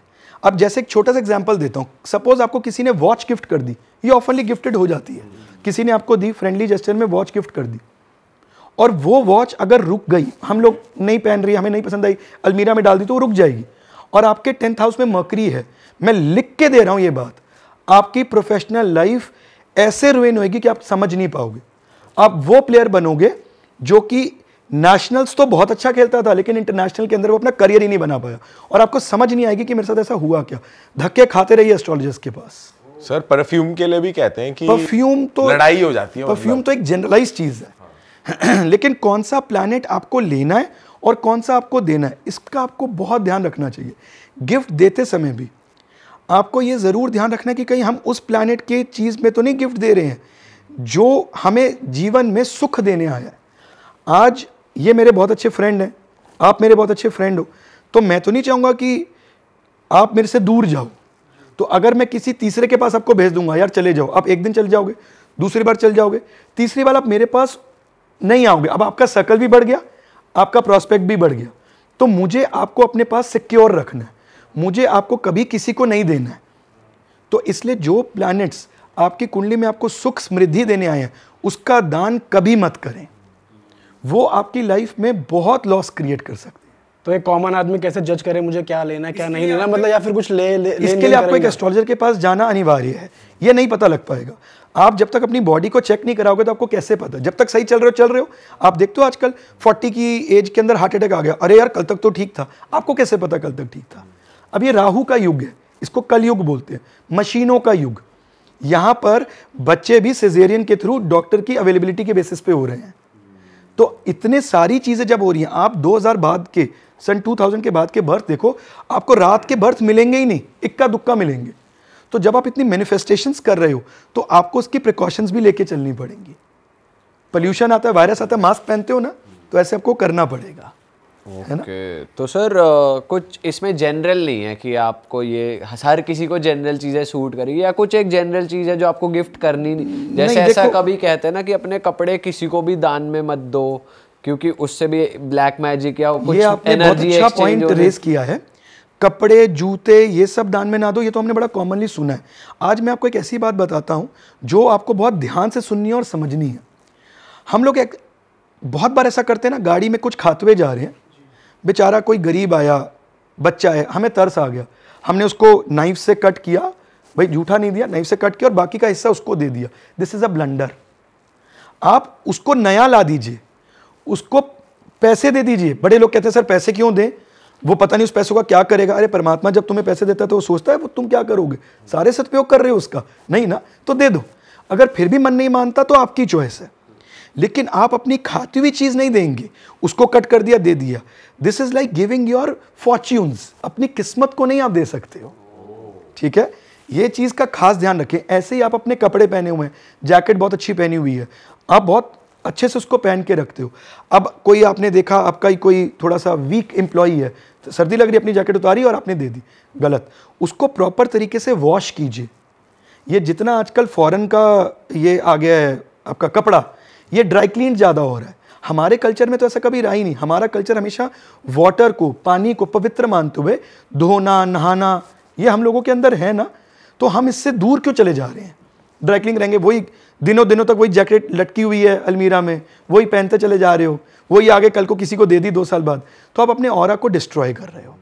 अब जैसे एक छोटा सा एग्जाम्पल देता हूँ सपोज आपको किसी ने वॉच गिफ्ट कर दी ये ऑफनली गिफ्टेड हो जाती है किसी ने आपको दी फ्रेंडली जेस्टर में वॉच गिफ्ट कर दी और वो वॉच अगर रुक गई हम लोग नहीं पहन रही हमें नहीं पसंद आई अलमीरा में डाल दी तो वो रुक जाएगी और आपके टेंथ हाउस में मकरी है मैं लिख के दे रहा हूँ ये बात आपकी प्रोफेशनल लाइफ ऐसे रुइन होगी कि आप समझ नहीं पाओगे आप वो प्लेयर बनोगे जो कि नेशनल्स तो बहुत अच्छा खेलता था लेकिन इंटरनेशनल के अंदर वो अपना करियर ही नहीं बना पाया और आपको समझ नहीं आएगी कि मेरे साथ ऐसा हुआ क्या धक्के खाते रहिए एस्ट्रोलॉजिस्ट के पास सर परफ्यूम के लिए भी कहते हैं कि परफ्यूम तो लड़ाई हो जाती है परफ्यूम तो एक जनरलाइज चीज़ है लेकिन कौन सा प्लानट आपको लेना है और कौन सा आपको देना है इसका आपको बहुत ध्यान रखना चाहिए गिफ्ट देते समय भी आपको ये ज़रूर ध्यान रखना है कि कहीं हम उस प्लानट के चीज़ में तो नहीं गिफ्ट दे रहे हैं जो हमें जीवन में सुख देने आया है आज ये मेरे बहुत अच्छे फ्रेंड हैं आप मेरे बहुत अच्छे फ्रेंड हो तो मैं तो नहीं चाहूँगा कि आप मेरे से दूर जाओ तो अगर मैं किसी तीसरे के पास आपको भेज दूंगा यार चले जाओ आप एक दिन चल जाओगे दूसरी बार चल जाओगे तीसरी बार आप मेरे पास नहीं आओगे अब आपका सर्कल भी बढ़ गया आपका प्रॉस्पेक्ट भी बढ़ गया तो मुझे आपको अपने पास सिक्योर रखना है मुझे आपको कभी किसी को नहीं देना है तो इसलिए जो प्लैनेट्स आपकी कुंडली में आपको सुख समृद्धि देने आए हैं उसका दान कभी मत करें वो आपकी लाइफ में बहुत लॉस क्रिएट कर सकते हैं तो एक कॉमन आदमी कैसे जज करे मुझे क्या लेना है क्या नहीं लेना मतलब या फिर कुछ ले, ले इसके लिए आपको एक एस्ट्रोलॉजर के पास जाना अनिवार्य है ये नहीं पता लग पाएगा आप जब तक अपनी बॉडी को चेक नहीं कराओगे तो आपको कैसे पता जब तक सही चल रहे हो चल रहे हो आप देखते हो आजकल 40 की एज के अंदर हार्ट अटैक आ गया अरे यार कल तक तो ठीक था आपको कैसे पता कल तक ठीक था अब ये राहु का युग है इसको कल युग बोलते हैं मशीनों का युग यहाँ पर बच्चे भी सिजेरियन के थ्रू डॉक्टर की अवेलेबिलिटी के बेसिस पे हो रहे हैं तो इतने सारी चीज़ें जब हो रही हैं आप 2000 बाद के सन 2000 के बाद के बर्थ देखो आपको रात के बर्थ मिलेंगे ही नहीं इक्का दुक्का मिलेंगे तो जब आप इतनी मैनिफेस्टेशंस कर रहे हो तो आपको उसकी प्रिकॉशंस भी लेके चलनी पड़ेंगी पोल्यूशन आता है वायरस आता है मास्क पहनते हो ना तो ऐसे आपको करना पड़ेगा ओके तो सर कुछ इसमें जनरल नहीं है कि आपको ये हर किसी को जनरल चीज़ें सूट करेगी या कुछ एक जनरल चीज़ है जो आपको गिफ्ट करनी नहीं जैसे नहीं, ऐसा कभी कहते हैं ना कि अपने कपड़े किसी को भी दान में मत दो क्योंकि उससे भी ब्लैक मैजिक या कुछ एनर्जी अच्छा पॉइंट रेस किया है कपड़े जूते ये सब दान में ना दो ये तो हमने बड़ा कॉमनली सुना है आज मैं आपको एक ऐसी बात बताता हूँ जो आपको बहुत ध्यान से सुननी है और समझनी है हम लोग एक बहुत बार ऐसा करते हैं ना गाड़ी में कुछ खातवे जा रहे हैं बेचारा कोई गरीब आया बच्चा है हमें तरस आ गया हमने उसको नाइफ से कट किया भाई जूठा नहीं दिया नाइफ से कट किया और बाकी का हिस्सा उसको दे दिया दिस इज़ अ ब्लंडर आप उसको नया ला दीजिए उसको पैसे दे दीजिए बड़े लोग कहते हैं सर पैसे क्यों दें वो पता नहीं उस पैसों का क्या करेगा अरे परमात्मा जब तुम्हें पैसे देता है तो वो सोचता है वो तुम क्या करोगे सारे सदुपयोग कर रहे हो उसका नहीं ना तो दे दो अगर फिर भी मन नहीं मानता तो आपकी चॉइस है लेकिन आप अपनी खाती हुई चीज़ नहीं देंगे उसको कट कर दिया दे दिया this is like giving your fortunes अपनी किस्मत को नहीं आप दे सकते हो ठीक है ये चीज़ का खास ध्यान रखें ऐसे ही आप अपने कपड़े पहने हुए हैं जैकेट बहुत अच्छी पहनी हुई है आप बहुत अच्छे से उसको पहन के रखते हो अब कोई आपने देखा आपका ही कोई थोड़ा सा वीक एम्प्लॉई है तो सर्दी लग रही अपनी जैकेट उतारी और आपने दे दी गलत उसको प्रॉपर तरीके से वॉश कीजिए ये जितना आजकल फॉरेन का ये आ गया है आपका कपड़ा ये ड्राई क्लीन ज़्यादा हो रहा है हमारे कल्चर में तो ऐसा कभी रहा ही नहीं हमारा कल्चर हमेशा वाटर को पानी को पवित्र मानते हुए धोना नहाना ये हम लोगों के अंदर है ना तो हम इससे दूर क्यों चले जा रहे हैं ड्राई रहेंगे वही दिनों दिनों तक वही जैकेट लटकी हुई है अलमीरा में वही पहनते चले जा रहे हो वही आगे कल को किसी को दे दी दो साल बाद तो आप अपने और को डिस्ट्रॉय कर रहे हो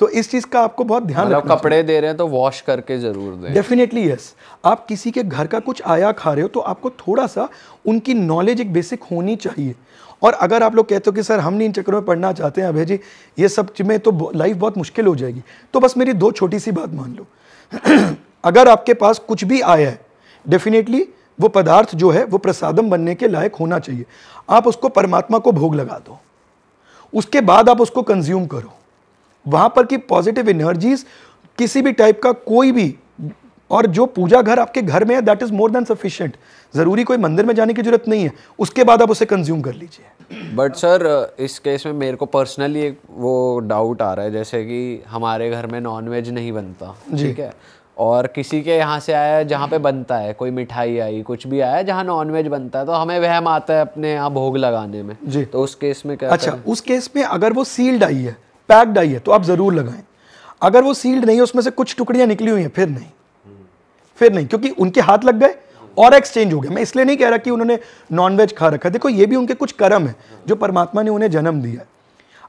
तो इस चीज़ का आपको बहुत ध्यान मतलब रखना कपड़े दे रहे हैं तो वॉश करके ज़रूर दें डेफिनेटली यस आप किसी के घर का कुछ आया खा रहे हो तो आपको थोड़ा सा उनकी नॉलेज एक बेसिक होनी चाहिए और अगर आप लोग कहते हो कि सर हम नहीं इन चक्करों में पढ़ना चाहते हैं अभय जी ये सब में तो लाइफ बहुत मुश्किल हो जाएगी तो बस मेरी दो छोटी सी बात मान लो अगर आपके पास कुछ भी आया है डेफिनेटली वो पदार्थ जो है वो प्रसादम बनने के लायक होना चाहिए आप उसको परमात्मा को भोग लगा दो उसके बाद आप उसको कंज्यूम करो वहां पर की पॉजिटिव एनर्जीज किसी भी टाइप का कोई भी और जो पूजा घर आपके घर में है that is more than sufficient ज़रूरी कोई मंदिर में जाने की जरूरत नहीं है उसके बाद आप उसे कंज्यूम कर लीजिए बट सर इस केस में मेरे को पर्सनली एक वो डाउट आ रहा है जैसे कि हमारे घर में नॉनवेज नहीं बनता ठीक है और किसी के यहाँ से आया जहाँ पे बनता है कोई मिठाई आई कुछ भी आया जहाँ नॉनवेज बनता है तो हमें वहम आता है अपने यहाँ भोग लगाने में जी तो उस केस में क्या अच्छा उस केस में अगर वो सील्ड आई है पैक्ड आई है तो आप ज़रूर लगाएं अगर वो सील्ड नहीं है उसमें से कुछ टुकड़ियां निकली हुई हैं फिर नहीं फिर नहीं क्योंकि उनके हाथ लग गए और एक्सचेंज हो गया मैं इसलिए नहीं कह रहा कि उन्होंने नॉनवेज खा रखा देखो ये भी उनके कुछ कर्म है जो परमात्मा ने उन्हें जन्म दिया है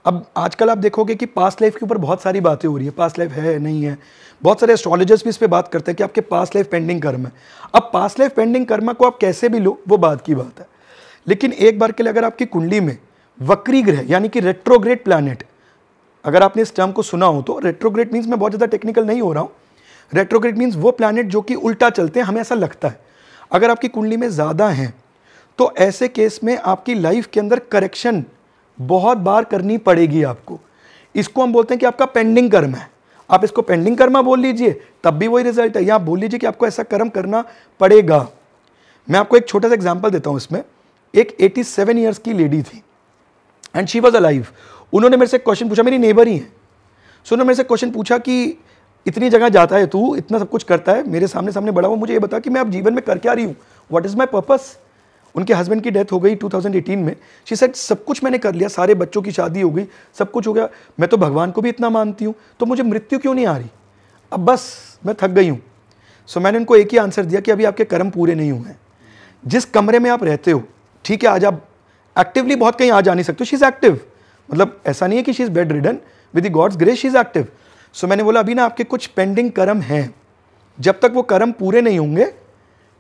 अब आजकल आप देखोगे कि पास्ट लाइफ के ऊपर बहुत सारी बातें हो रही है पास्ट लाइफ है नहीं है बहुत सारे एस्ट्रोलॉजर्स भी इस पर बात करते हैं कि आपके पास्ट लाइफ पेंडिंग कर्म है अब पास्ट लाइफ पेंडिंग कर्म को आप कैसे भी लो वो बात की बात है लेकिन एक बार के लिए अगर आपकी कुंडली में वक्री ग्रह यानी कि रेट्रोग्रेड प्लानट अगर आपने इस टर्म को सुना हो तो रेट्रोग्रेड मीन्स मैं बहुत ज़्यादा टेक्निकल नहीं हो रहा हूँ रेट्रोग्रेड मीन्स वो प्लानट जो कि उल्टा चलते हैं हमें ऐसा लगता है अगर आपकी कुंडली में ज़्यादा हैं तो ऐसे केस में आपकी लाइफ के अंदर करेक्शन बहुत बार करनी पड़ेगी आपको इसको हम बोलते हैं कि आपका पेंडिंग कर्म है आप इसको पेंडिंग कर्मा बोल लीजिए तब भी वही रिजल्ट है या आप बोल लीजिए कि आपको ऐसा कर्म करना पड़ेगा मैं आपको एक छोटा सा एग्जाम्पल देता हूँ इसमें एक 87 सेवन ईयर्स की लेडी थी एंड शी वॉज अलाइव उन्होंने मेरे से क्वेश्चन पूछा मेरी नेबर ही है सो उन्होंने मेरे से क्वेश्चन पूछा कि इतनी जगह जाता है तू इतना सब कुछ करता है मेरे सामने सामने बड़ा हुआ मुझे ये बता कि मैं अब जीवन में कर क्या रही हूँ वट इज़ माई पर्पस उनके हस्बैंड की डेथ हो गई 2018 में शी सेड सब कुछ मैंने कर लिया सारे बच्चों की शादी हो गई सब कुछ हो गया मैं तो भगवान को भी इतना मानती हूँ तो मुझे मृत्यु क्यों नहीं आ रही अब बस मैं थक गई हूँ सो मैंने उनको एक ही आंसर दिया कि अभी आपके कर्म पूरे नहीं हुए हैं जिस कमरे में आप रहते हो ठीक है आज आप एक्टिवली बहुत कहीं आ जा नहीं सकते शी इज़ एक्टिव मतलब ऐसा नहीं है कि she is bedridden with the God's grace she is active so मैंने बोला अभी ना आपके कुछ पेंडिंग कर्म हैं जब तक वो कर्म पूरे नहीं होंगे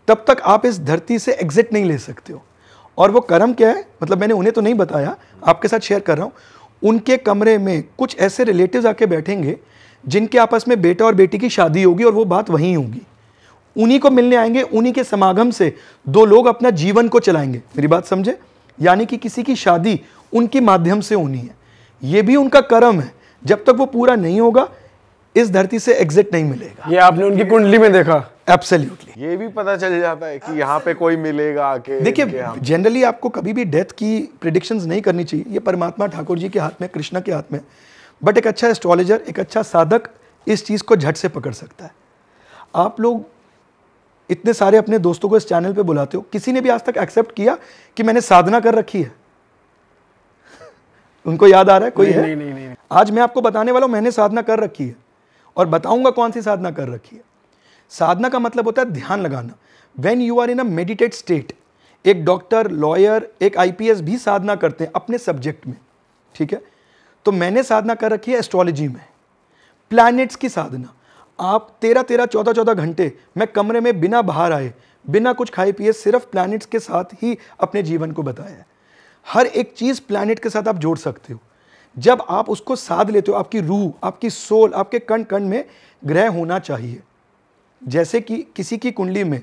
तब तक आप इस धरती से एग्जिट नहीं ले सकते हो और वो कर्म क्या है मतलब मैंने उन्हें तो नहीं बताया आपके साथ शेयर कर रहा हूँ उनके कमरे में कुछ ऐसे रिलेटिव आके बैठेंगे जिनके आपस में बेटा और बेटी की शादी होगी और वो बात वहीं होगी उन्हीं को मिलने आएंगे उन्हीं के समागम से दो लोग अपना जीवन को चलाएंगे मेरी बात समझे यानी कि किसी की शादी उनके माध्यम से होनी है ये भी उनका कर्म है जब तक वो पूरा नहीं होगा इस धरती से एग्जिट नहीं मिलेगा ये आपने उनकी कुंडली में देखा एब्सोल्युटली ये भी पता चल जाता है कि यहाँ पे कोई मिलेगा आके देखिए जनरली आपको कभी भी डेथ की प्रिडिक्शंस नहीं करनी चाहिए ये परमात्मा ठाकुर जी के हाथ में कृष्णा के हाथ में बट एक अच्छा एस्ट्रोलॉजर एक अच्छा साधक इस चीज़ को झट से पकड़ सकता है आप लोग इतने सारे अपने दोस्तों को इस चैनल पे बुलाते हो किसी ने भी आज तक एक्सेप्ट किया कि मैंने साधना कर रखी है उनको याद आ रहा है कोई नहीं, है नहीं, नहीं, नहीं, नहीं। आज मैं आपको बताने वाला हूँ मैंने साधना कर रखी है और बताऊंगा कौन सी साधना कर रखी है साधना का मतलब होता है ध्यान लगाना when you are in a meditate state एक डॉक्टर लॉयर एक आईपीएस भी साधना करते हैं अपने सब्जेक्ट में ठीक है तो मैंने साधना कर रखी है एस्ट्रोलॉजी में प्लैनेट्स की साधना आप तेरह तेरह चौदह चौदह घंटे मैं कमरे में बिना बाहर आए बिना कुछ खाए पिए सिर्फ प्लैनेट्स के साथ ही अपने जीवन को बताया है हर एक चीज़ प्लानट के साथ आप जोड़ सकते हो जब आप उसको साध लेते हो आपकी रूह आपकी सोल आपके कण कण में ग्रह होना चाहिए जैसे कि किसी की कुंडली में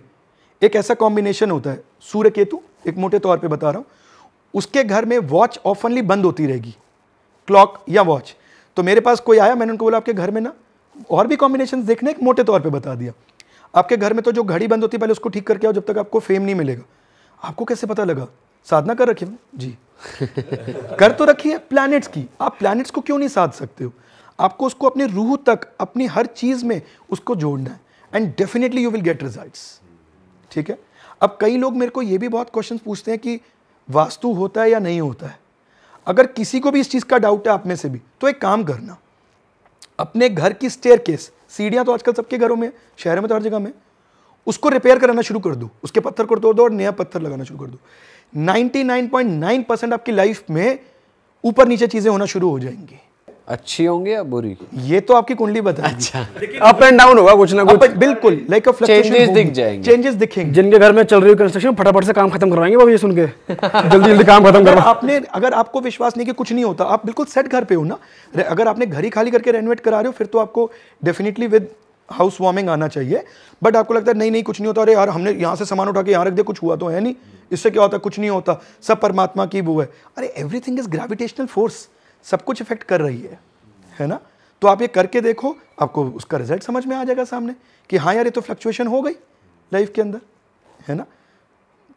एक ऐसा कॉम्बिनेशन होता है सूर्य केतु एक मोटे तौर पे बता रहा हूँ उसके घर में वॉच ऑफनली बंद होती रहेगी क्लॉक या वॉच तो मेरे पास कोई आया मैंने उनको बोला आपके घर में ना और भी कॉम्बिनेशन देखने एक मोटे तौर पर बता दिया आपके घर में तो जो घड़ी बंद होती है पहले उसको ठीक करके आओ जब तक आपको फेम नहीं मिलेगा आपको कैसे पता लगा साधना कर रखी जी कर तो रखी है प्लैनेट्स की आप प्लैनेट्स को क्यों नहीं साध सकते हो आपको उसको अपनी रूह तक अपनी हर चीज़ में उसको जोड़ना है and definitely you will get result ठीक है अब कई लोग मेरे को ये भी बहुत क्वेश्चन पूछते हैं कि वास्तु होता है या नहीं होता है अगर किसी को भी इस चीज़ का डाउट है आप में से भी तो एक काम करना अपने घर की स्टेयर केस सीढ़ियाँ तो आजकल सबके घरों में शहर में तो हर जगह में उसको रिपेयर कराना शुरू कर दो उसके पत्थर को तोड़ दो और नया पत्थर लगाना शुरू कर दो 99.9 परसेंट आपकी लाइफ में ऊपर नीचे चीज़ें होना शुरू हो जाएंगी अच्छी होंगे या बुरी ये तो आपकी कुंडली बता अच्छा अप एंड डाउन होगा कुछ ना कुछ बिल्कुल लाइक चेंजेस दिख जाएंगे चेंजेस दिखेंगे जिनके घर में चल रही कंस्ट्रक्शन फटाफट से काम खत्म करवाएंगे वो ये सुन के जल्दी जल्दी काम खत्म करवा आपने अगर आपको विश्वास नहीं कि कुछ नहीं होता आप बिल्कुल सेट घर पे हो ना अगर आपने घर ही खाली करके रेनोवेट करा रहे हो फिर तो आपको डेफिनेटली विद हाउस वार्मिंग आना चाहिए बट आपको लगता है नहीं नहीं कुछ नहीं होता अरे यार हमने यहाँ से सामान उठा के यहाँ रख दिया कुछ हुआ तो है नहीं इससे क्या होता है कुछ नहीं होता सब परमात्मा की वो है अरे एवरीथिंग इज ग्रेविटेशनल फोर्स सब कुछ इफेक्ट कर रही है है ना तो आप ये करके देखो आपको उसका रिजल्ट समझ में आ जाएगा सामने कि हाँ यार ये तो फ्लक्चुएशन हो गई लाइफ के अंदर है ना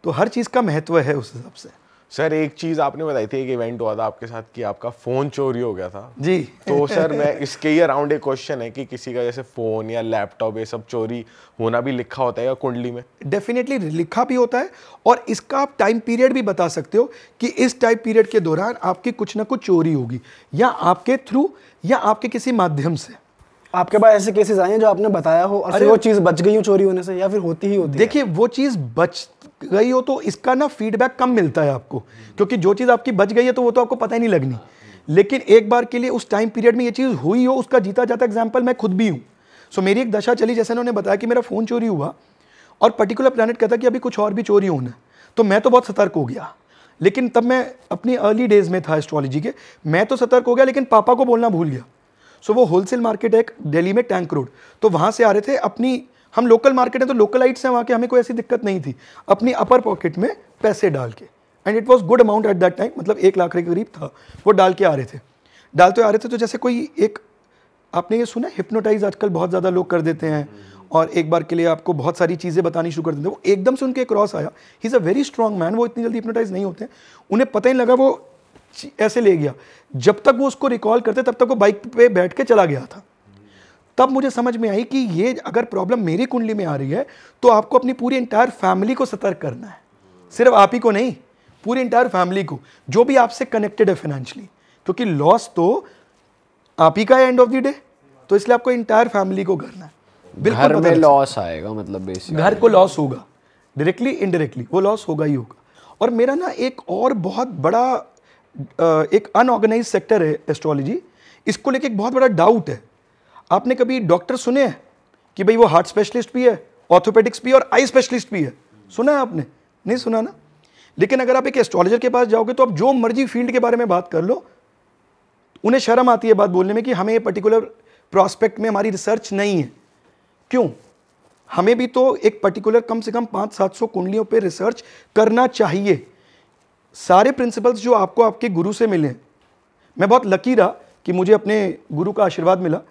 तो हर चीज़ का महत्व है उस हिसाब से सर एक चीज आपने बताई थी एक इवेंट हुआ था आपके साथ कि आपका फोन चोरी हो गया था जी तो सर मैं इसके ही अराउंड एक क्वेश्चन है कि किसी का जैसे फोन या लैपटॉप ये सब चोरी होना भी लिखा होता है या कुंडली में डेफिनेटली लिखा भी होता है और इसका आप टाइम पीरियड भी बता सकते हो कि इस टाइम पीरियड के दौरान आपकी कुछ ना कुछ चोरी होगी या आपके थ्रू या आपके किसी माध्यम से आपके पास ऐसे केसेस आए हैं जो आपने बताया हो और वो चीज़ बच गई हो चोरी होने से या फिर होती ही होती देखिए वो चीज़ बच गई हो तो इसका ना फीडबैक कम मिलता है आपको क्योंकि जो चीज़ आपकी बच गई है तो वो तो आपको पता ही नहीं लगनी लेकिन एक बार के लिए उस टाइम पीरियड में ये चीज़ हुई हो उसका जीता जाता एग्जाम्पल मैं खुद भी हूँ सो मेरी एक दशा चली जैसे उन्होंने बताया कि मेरा फ़ोन चोरी हुआ और पर्टिकुलर प्लानट कहता कि अभी कुछ और भी चोरी होना तो मैं तो बहुत सतर्क हो गया लेकिन तब मैं अपनी अर्ली डेज़ में था एस्ट्रोलॉजी के मैं तो सतर्क हो गया लेकिन पापा को बोलना भूल गया सो so, वो होलसेल मार्केट है एक दिल्ली में टैंक रोड तो वहाँ से आ रहे थे अपनी हम लोकल मार्केट हैं तो लोकलाइट्स हैं वहाँ के हमें कोई ऐसी दिक्कत नहीं थी अपनी अपर पॉकेट में पैसे डाल के and it was good amount at that time मतलब एक लाख के करीब था वो डाल के आ रहे थे डालते तो आ रहे थे तो जैसे कोई एक आपने ये सुना हिप्नोटाइज आजकल बहुत ज़्यादा लोग कर देते हैं और एक बार के लिए आपको बहुत सारी चीज़ें बतानी शुरू कर देते हैं वो एकदम से उनके क्रॉस आया he is a very strong man वो इतनी जल्दी हिप्नोटाइज नहीं होते उन्हें पता ही लगा वो ऐसे ले गया जब तक वो उसको रिकॉल करते तब तक वो बाइक पे बैठ के चला गया था तब मुझे समझ में आई कि ये अगर प्रॉब्लम मेरी कुंडली में आ रही है तो आपको अपनी पूरी इंटायर फैमिली को सतर्क करना है सिर्फ आप ही को नहीं पूरी इंटायर फैमिली को जो भी आपसे कनेक्टेड है फाइनेंशियली क्योंकि लॉस तो आप ही का है एंड ऑफ द डे तो इसलिए आपको इंटायर फैमिली को करना है घर में लॉस आएगा मतलब बेसिकली घर को लॉस होगा डायरेक्टली इनडायरेक्टली वो लॉस होगा ही होगा और मेरा ना एक और बहुत बड़ा एक अनऑर्गेनाइज सेक्टर है एस्ट्रोलॉजी इसको लेके एक बहुत बड़ा डाउट है आपने कभी डॉक्टर सुने हैं कि भाई वो हार्ट स्पेशलिस्ट भी है ऑर्थोपेडिक्स भी और आई स्पेशलिस्ट भी है सुना है आपने नहीं सुना ना लेकिन अगर आप एक एस्ट्रोलॉजर के पास जाओगे तो आप जो मर्जी फील्ड के बारे में बात कर लो उन्हें शर्म आती है बात बोलने में कि हमें ये पर्टिकुलर प्रॉस्पेक्ट में हमारी रिसर्च नहीं है क्यों हमें भी तो एक पर्टिकुलर कम से कम पाँच सात सौ कुंडलियों पर रिसर्च करना चाहिए सारे प्रिंसिपल्स जो आपको आपके गुरु से मिले मैं बहुत लकी रहा कि मुझे अपने गुरु का आशीर्वाद मिला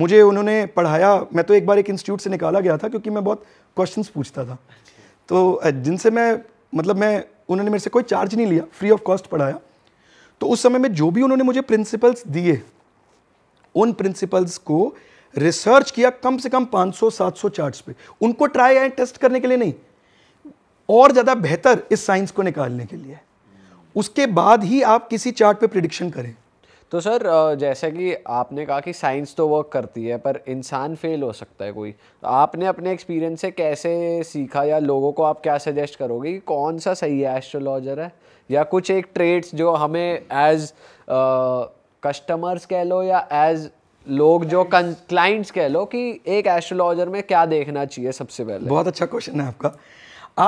मुझे उन्होंने पढ़ाया मैं तो एक बार एक इंस्टीट्यूट से निकाला गया था क्योंकि मैं बहुत क्वेश्चंस पूछता था तो जिनसे मैं मतलब मैं उन्होंने मेरे से कोई चार्ज नहीं लिया फ्री ऑफ कॉस्ट पढ़ाया तो उस समय में जो भी उन्होंने मुझे प्रिंसिपल्स दिए उन प्रिंसिपल्स को रिसर्च किया कम से कम 500 700 चार्ट्स पे उनको ट्राई एंड टेस्ट करने के लिए नहीं और ज़्यादा बेहतर इस साइंस को निकालने के लिए उसके बाद ही आप किसी चार्ट पे प्रिडिक्शन करें तो सर जैसे कि आपने कहा कि साइंस तो वर्क करती है पर इंसान फेल हो सकता है कोई तो आपने अपने एक्सपीरियंस से कैसे सीखा या लोगों को आप क्या सजेस्ट करोगे कि कौन सा सही है एस्ट्रोलॉजर है या कुछ एक ट्रेड्स जो हमें एज कस्टमर्स कह लो या एज लोग जो क्लाइंट्स कह लो कि एक एस्ट्रोलॉजर में क्या देखना चाहिए सबसे पहले बहुत अच्छा क्वेश्चन है आपका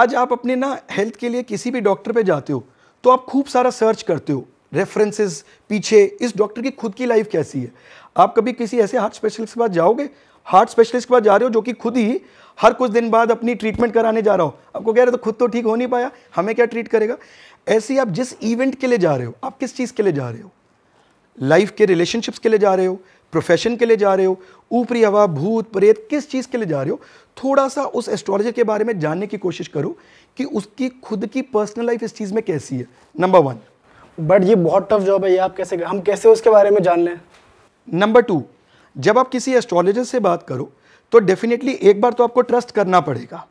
आज आप अपने ना हेल्थ के लिए किसी भी डॉक्टर पे जाते हो तो आप खूब सारा सर्च करते हो रेफरेंसेस पीछे इस डॉक्टर की खुद की लाइफ कैसी है आप कभी किसी ऐसे हार्ट स्पेशलिस्ट के पास जाओगे हार्ट स्पेशलिस्ट के पास जा रहे हो जो कि खुद ही हर कुछ दिन बाद अपनी ट्रीटमेंट कराने जा रहा हो आपको कह रहे तो खुद तो ठीक हो नहीं पाया हमें क्या ट्रीट करेगा ऐसे आप जिस इवेंट के लिए जा रहे हो आप किस चीज़ के लिए जा रहे हो लाइफ के रिलेशनशिप्स के लिए जा रहे हो प्रोफेशन के लिए जा रहे हो ऊपरी हवा भूत प्रेत किस चीज़ के लिए जा रहे हो थोड़ा सा उस एस्ट्रोलॉजर के बारे में जानने की कोशिश करो कि उसकी खुद की पर्सनल लाइफ इस चीज़ में कैसी है नंबर वन बट ये बहुत टफ जॉब है ये आप कैसे हम कैसे उसके बारे में जान लें नंबर टू जब आप किसी एस्ट्रोलॉजर से बात करो तो डेफिनेटली एक बार तो आपको ट्रस्ट करना पड़ेगा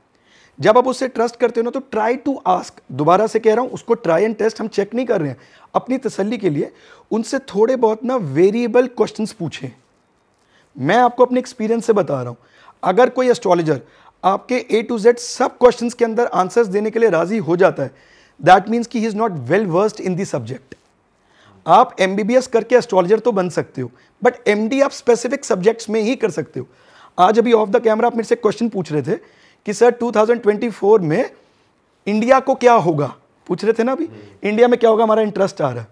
जब आप उससे ट्रस्ट करते हो ना तो ट्राई टू आस्क दोबारा से कह रहा हूँ उसको ट्राई एंड टेस्ट हम चेक नहीं कर रहे हैं अपनी तसल्ली के लिए उनसे थोड़े बहुत ना वेरिएबल क्वेश्चन पूछें मैं आपको अपने एक्सपीरियंस से बता रहा हूँ अगर कोई एस्ट्रोलॉजर आपके ए टू जेड सब क्वेश्चंस के अंदर आंसर्स देने के लिए राज़ी हो जाता है दैट मीन्स कि he is not well versed in the subject आप एम करके एस्ट्रोलॉजर तो बन सकते हो बट एम आप स्पेसिफिक सब्जेक्ट्स में ही कर सकते हो आज अभी ऑफ द कैमरा आप मेरे से क्वेश्चन पूछ रहे थे कि सर 2024 में इंडिया को क्या होगा पूछ रहे थे ना अभी इंडिया में क्या होगा हमारा इंटरेस्ट आ रहा है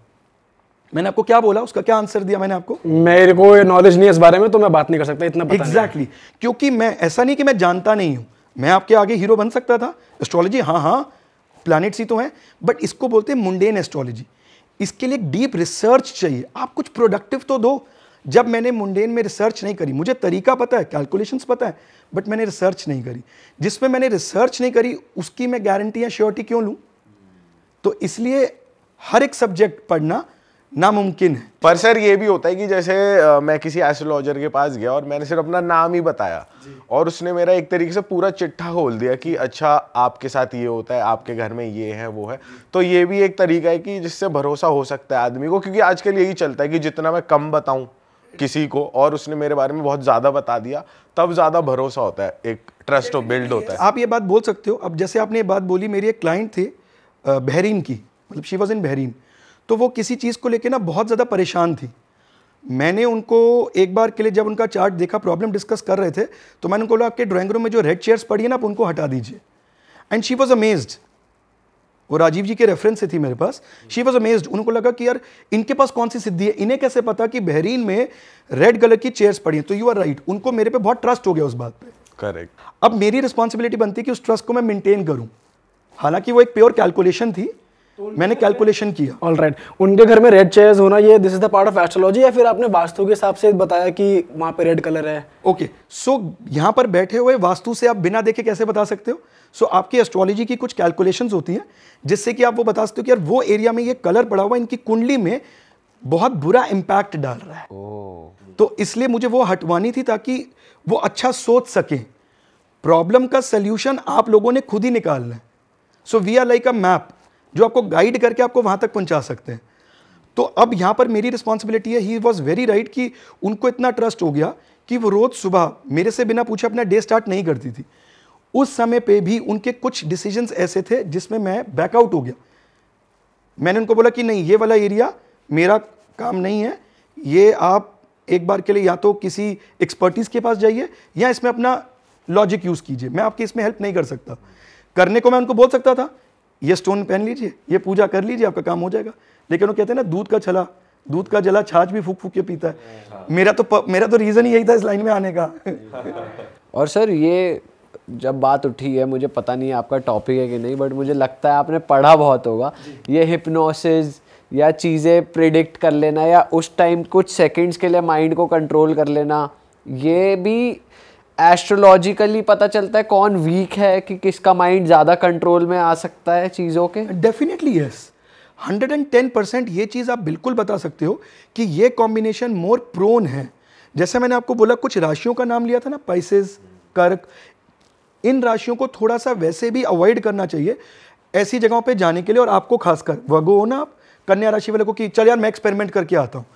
मैंने आपको क्या बोला उसका क्या आंसर दिया मैंने आपको मेरे को नॉलेज नहीं इस बारे में तो मैं बात नहीं कर सकता इतना एग्जैक्टली exactly. क्योंकि मैं ऐसा नहीं कि मैं जानता नहीं हूं मैं आपके आगे हीरो बन सकता था एस्ट्रोलॉजी हाँ हाँ प्लानट्स ही तो हैं बट इसको बोलते हैं मुंडेन एस्ट्रोलॉजी इसके लिए डीप रिसर्च चाहिए आप कुछ प्रोडक्टिव तो दो जब मैंने मुंडेन में रिसर्च नहीं करी मुझे तरीका पता है कैलकुलेशंस पता है बट मैंने रिसर्च नहीं करी जिसमें मैंने रिसर्च नहीं करी उसकी मैं गारंटी या श्योरिटी क्यों लूँ तो इसलिए हर एक सब्जेक्ट पढ़ना नामुमकिन है पर सर ये भी होता है कि जैसे मैं किसी एस्ट्रोलॉजर के पास गया और मैंने सिर्फ अपना नाम ही बताया और उसने मेरा एक तरीके से पूरा चिट्ठा खोल दिया कि अच्छा आपके साथ ये होता है आपके घर में ये है वो है तो ये भी एक तरीका है कि जिससे भरोसा हो सकता है आदमी को क्योंकि आजकल यही चलता है कि जितना मैं कम बताऊँ किसी को और उसने मेरे बारे में बहुत ज़्यादा बता दिया तब ज़्यादा भरोसा होता है एक ट्रस्ट बिल्ड होता है आप ये बात बोल सकते हो अब जैसे आपने ये बात बोली मेरी एक क्लाइंट थे बहरीन की मतलब शी वॉज इन बहरीन तो वो किसी चीज़ को लेकर ना बहुत ज़्यादा परेशान थी मैंने उनको एक बार के लिए जब उनका चार्ट देखा प्रॉब्लम डिस्कस कर रहे थे तो मैंने उनको बोला आपके ड्राइंग रूम में जो रेड चेयर्स पड़ी है ना आप उनको हटा दीजिए एंड शी वॉज अमेज्ड वो राजीव जी के रेफरेंस से थी मेरे पास शी वॉज अमेज्ड उनको लगा कि यार इनके पास कौन सी सिद्धि है इन्हें कैसे पता कि बहरीन में रेड कलर की चेयर्स पड़ी हैं तो यू आर राइट उनको मेरे पे बहुत ट्रस्ट हो गया उस बात पे करेक्ट अब मेरी रिस्पॉन्सिबिलिटी बनती है कि उस ट्रस्ट को मैं मेंटेन करूँ हालांकि वो एक प्योर कैलकुलेशन थी मैंने कैलकुलेशन किया ऑल राइट right. उनके घर में रेड चेयर्स होना ये this is the part of astrology या फिर आपने वास्तु के हिसाब से बताया कि वहाँ पे रेड कलर है ओके सो यहाँ पर बैठे हुए वास्तु से आप बिना देखे कैसे बता सकते हो सो so, आपकी एस्ट्रोलॉजी की कुछ कैलकुलेशन होती हैं जिससे कि आप वो बता सकते हो कि यार वो एरिया में ये कलर पड़ा हुआ इनकी कुंडली में बहुत बुरा इम्पैक्ट डाल रहा है oh. तो इसलिए मुझे वो हटवानी थी ताकि वो अच्छा सोच सकें प्रॉब्लम का सल्यूशन आप लोगों ने खुद ही निकालना है so we are like a map जो आपको गाइड करके आपको वहां तक पहुँचा सकते हैं तो अब यहां पर मेरी रिस्पॉन्सिबिलिटी है ही वॉज़ वेरी राइट कि उनको इतना ट्रस्ट हो गया कि वो रोज़ सुबह मेरे से बिना पूछे अपना डे स्टार्ट नहीं करती थी उस समय पे भी उनके कुछ डिसीजंस ऐसे थे जिसमें मैं बैकआउट हो गया मैंने उनको बोला कि नहीं ये वाला एरिया मेरा काम नहीं है ये आप एक बार के लिए या तो किसी एक्सपर्टीज़ के पास जाइए या इसमें अपना लॉजिक यूज़ कीजिए मैं आपकी इसमें हेल्प नहीं कर सकता करने को मैं उनको बोल सकता था ये स्टोन पहन लीजिए ये पूजा कर लीजिए आपका काम हो जाएगा लेकिन वो कहते हैं ना दूध का छला दूध का जला छाछ भी फूक फूक के पीता है हाँ। मेरा तो मेरा तो रीज़न ही यही था इस लाइन में आने का और सर ये जब बात उठी है मुझे पता नहीं है आपका टॉपिक है कि नहीं बट मुझे लगता है आपने पढ़ा बहुत होगा ये हिप्नोसिस या चीज़ें प्रिडिक्ट कर लेना या उस टाइम कुछ सेकंड्स के लिए माइंड को कंट्रोल कर लेना ये भी एस्ट्रोलॉजिकली पता चलता है कौन वीक है कि किसका माइंड ज़्यादा कंट्रोल में आ सकता है चीज़ों के definitely yes hundred and ten percent ये चीज़ आप बिल्कुल बता सकते हो कि ये कॉम्बिनेशन मोर प्रोन है जैसे मैंने आपको बोला कुछ राशियों का नाम लिया था ना पाइसेस कर्क इन राशियों को थोड़ा सा वैसे भी अवॉइड करना चाहिए ऐसी जगहों पे जाने के लिए और आपको खासकर वगो हो ना आप कन्या राशि वाले को कि चल यार मैं एक्सपेरिमेंट करके आता हूँ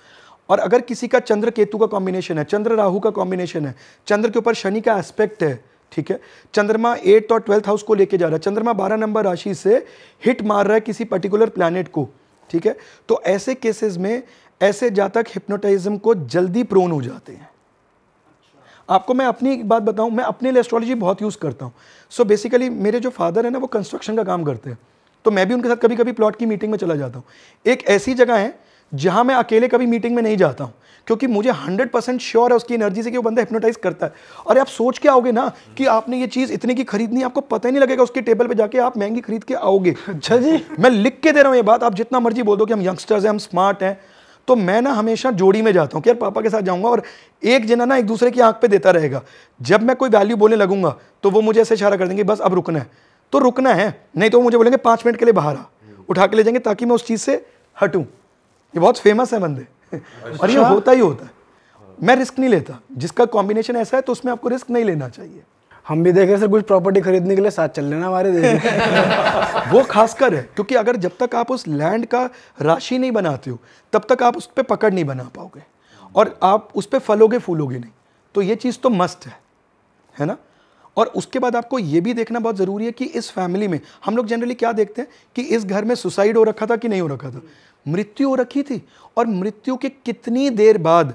और अगर किसी का चंद्र केतु का कॉम्बिनेशन है चंद्र राहु का कॉम्बिनेशन है चंद्र के ऊपर शनि का एस्पेक्ट है ठीक है चंद्रमा एट्थ और ट्वेल्थ हाउस को लेके जा रहा है चंद्रमा बारह नंबर राशि से हिट मार रहा है किसी पर्टिकुलर प्लानट को ठीक है तो ऐसे केसेस में ऐसे जातक हिप्नोटाइज्म को जल्दी प्रोन हो जाते हैं आपको मैं अपनी एक बात बताऊं मैं अपने लिए एस्ट्रोलॉजी बहुत यूज़ करता हूं सो so बेसिकली मेरे जो फादर है ना वो कंस्ट्रक्शन का काम करते हैं तो मैं भी उनके साथ कभी कभी प्लॉट की मीटिंग में चला जाता हूँ एक ऐसी जगह है जहां मैं अकेले कभी मीटिंग में नहीं जाता हूं क्योंकि मुझे 100 परसेंट श्योर है उसकी एनर्जी से कि वो बंदा हिप्नोटाइज करता है और आप सोच के आओगे ना कि आपने ये चीज़ इतने की खरीदनी आपको पता ही नहीं लगेगा उसके टेबल पे जाके आप महंगी खरीद के आओगे अच्छा जी मैं लिख के दे रहा हूँ ये बात आप जितना मर्जी बोल दो कि हम यंगस्टर्स हैं हम स्मार्ट हैं तो मैं ना हमेशा जोड़ी में जाता हूँ कि यार पापा के साथ जाऊँगा और एक जना ना एक दूसरे की आंख पे देता रहेगा जब मैं कोई वैल्यू बोलने लगूंगा तो वो मुझे ऐसे इशारा कर देंगे बस अब रुकना है तो रुकना है नहीं तो मुझे बोलेंगे पाँच मिनट के लिए बाहर आ उठा के ले जाएंगे ताकि मैं उस चीज़ से हटूँ ये बहुत फेमस है बंदे अच्छा। और ये होता ही होता है मैं रिस्क नहीं लेता जिसका कॉम्बिनेशन ऐसा है तो उसमें आपको रिस्क नहीं लेना चाहिए हम भी देख रहे सर कुछ प्रॉपर्टी खरीदने के लिए साथ चल लेना हमारे देश में वो खासकर है क्योंकि अगर जब तक आप उस लैंड का राशि नहीं बनाते हो तब तक आप उस पर पकड़ नहीं बना पाओगे और आप उस पर फलोगे फूलोगे नहीं तो ये चीज़ तो मस्त है है ना और उसके बाद आपको ये भी देखना बहुत ज़रूरी है कि इस फैमिली में हम लोग जनरली क्या देखते हैं कि इस घर में सुसाइड हो रखा था कि नहीं हो रखा था मृत्यु रखी थी और मृत्यु के कितनी देर बाद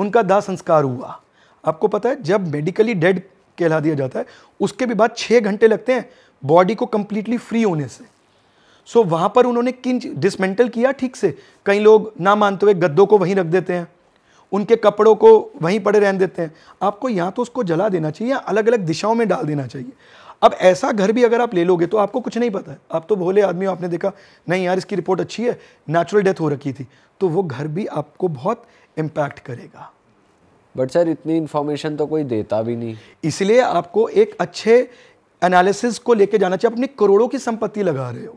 उनका दाह संस्कार हुआ आपको पता है जब मेडिकली डेड कहला दिया जाता है उसके भी बाद छः घंटे लगते हैं बॉडी को कम्प्लीटली फ्री होने से सो so, वहाँ पर उन्होंने किन डिसमेंटल किया ठीक से कई लोग ना मानते हुए गद्दों को वहीं रख देते हैं उनके कपड़ों को वहीं पड़े रहने देते हैं आपको या तो उसको जला देना चाहिए या अलग अलग दिशाओं में डाल देना चाहिए अब ऐसा घर भी अगर आप ले लोगे तो आपको कुछ नहीं पता आप तो भोले आदमी आपने देखा नहीं यार इसकी रिपोर्ट अच्छी है नेचुरल डेथ हो रखी थी तो वो घर भी आपको बहुत इम्पैक्ट करेगा बट सर इतनी इन्फॉर्मेशन तो कोई देता भी नहीं इसलिए आपको एक अच्छे एनालिसिस को लेके जाना चाहिए अपनी करोड़ों की संपत्ति लगा रहे हो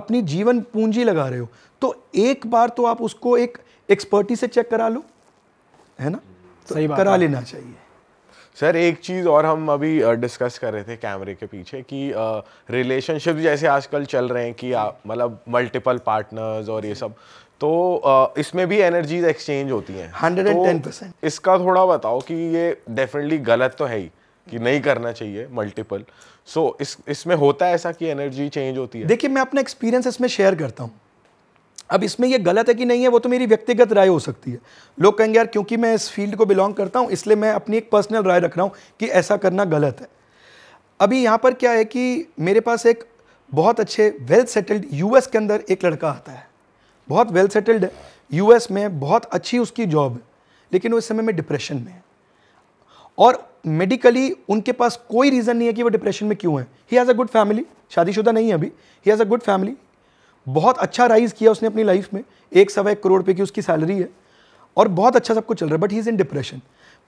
अपनी जीवन पूंजी लगा रहे हो तो एक बार तो आप उसको एक एक्सपर्टी से चेक करा लो है ना तो सही करा लेना चाहिए सर एक चीज़ और हम अभी डिस्कस कर रहे थे कैमरे के पीछे कि रिलेशनशिप जैसे आजकल चल रहे हैं कि मतलब मल्टीपल पार्टनर्स और ये सब तो इसमें भी एनर्जीज एक्सचेंज होती हैं हंड्रेड एंड टेन परसेंट तो इसका थोड़ा बताओ कि ये डेफिनेटली गलत तो है ही कि नहीं करना चाहिए मल्टीपल सो so, इस इसमें होता है ऐसा कि एनर्जी चेंज होती है देखिए मैं अपना एक्सपीरियंस इसमें शेयर करता हूँ अब इसमें यह गलत है कि नहीं है वो तो मेरी व्यक्तिगत राय हो सकती है लोग कहेंगे यार क्योंकि मैं इस फील्ड को बिलोंग करता हूँ इसलिए मैं अपनी एक पर्सनल राय रख रहा हूँ कि ऐसा करना गलत है अभी यहाँ पर क्या है कि मेरे पास एक बहुत अच्छे वेल सेटल्ड यूएस के अंदर एक लड़का आता है बहुत वेल सेटल्ड है यूएस में बहुत अच्छी उसकी जॉब है लेकिन वो इस समय में डिप्रेशन में है और मेडिकली उनके पास कोई रीज़न नहीं है कि वो डिप्रेशन में क्यों है he has a good family शादीशुदा नहीं है अभी he has a good family बहुत अच्छा राइज किया उसने अपनी लाइफ में एक सवा एक करोड़ रुपये की उसकी सैलरी है और बहुत अच्छा सब कुछ चल रहा है but he is in depression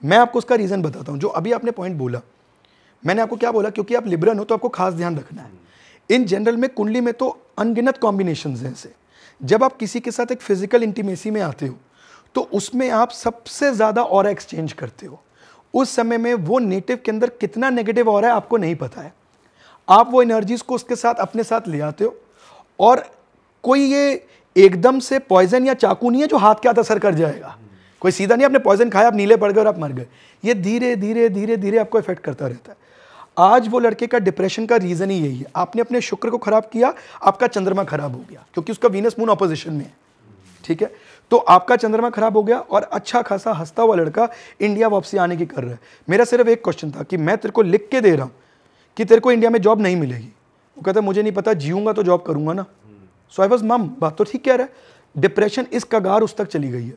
मैं आपको उसका रीज़न बताता हूँ जो अभी आपने पॉइंट बोला मैंने आपको क्या बोला क्योंकि आप लिबरल हो तो आपको खास ध्यान रखना है इन जनरल में कुंडली में तो अनगिनत कॉम्बिनेशन हैं इसे जब आप किसी के साथ एक फिजिकल इंटीमेसी में आते हो तो उसमें आप सबसे ज़्यादा और एक्सचेंज करते हो उस समय में वो नेटिव के अंदर कितना नेगेटिव और है आपको नहीं पता है आप वो एनर्जीज़ को उसके साथ अपने साथ ले आते हो और कोई ये एकदम से पॉइजन या चाकू नहीं है जो हाथ के हाथ असर कर जाएगा कोई सीधा नहीं आपने पॉइजन खाया आप नीले पड़ गए और आप मर गए ये धीरे धीरे धीरे धीरे आपको इफेक्ट करता रहता है आज वो लड़के का डिप्रेशन का रीज़न ही यही है आपने अपने शुक्र को ख़राब किया आपका चंद्रमा खराब हो गया क्योंकि उसका वीनस मून अपोजिशन में है ठीक है तो आपका चंद्रमा खराब हो गया और अच्छा खासा हंसता हुआ लड़का इंडिया वापसी आने की कर रहा है मेरा सिर्फ एक क्वेश्चन था कि मैं तेरे को लिख के दे रहा हूँ कि तेरे को इंडिया में जॉब नहीं मिलेगी वो कहता मुझे नहीं पता जीऊँगा तो जॉब करूँगा ना सो आई वॉज मम बात तो ठीक कह रहा है डिप्रेशन इस कगार उस तक चली गई है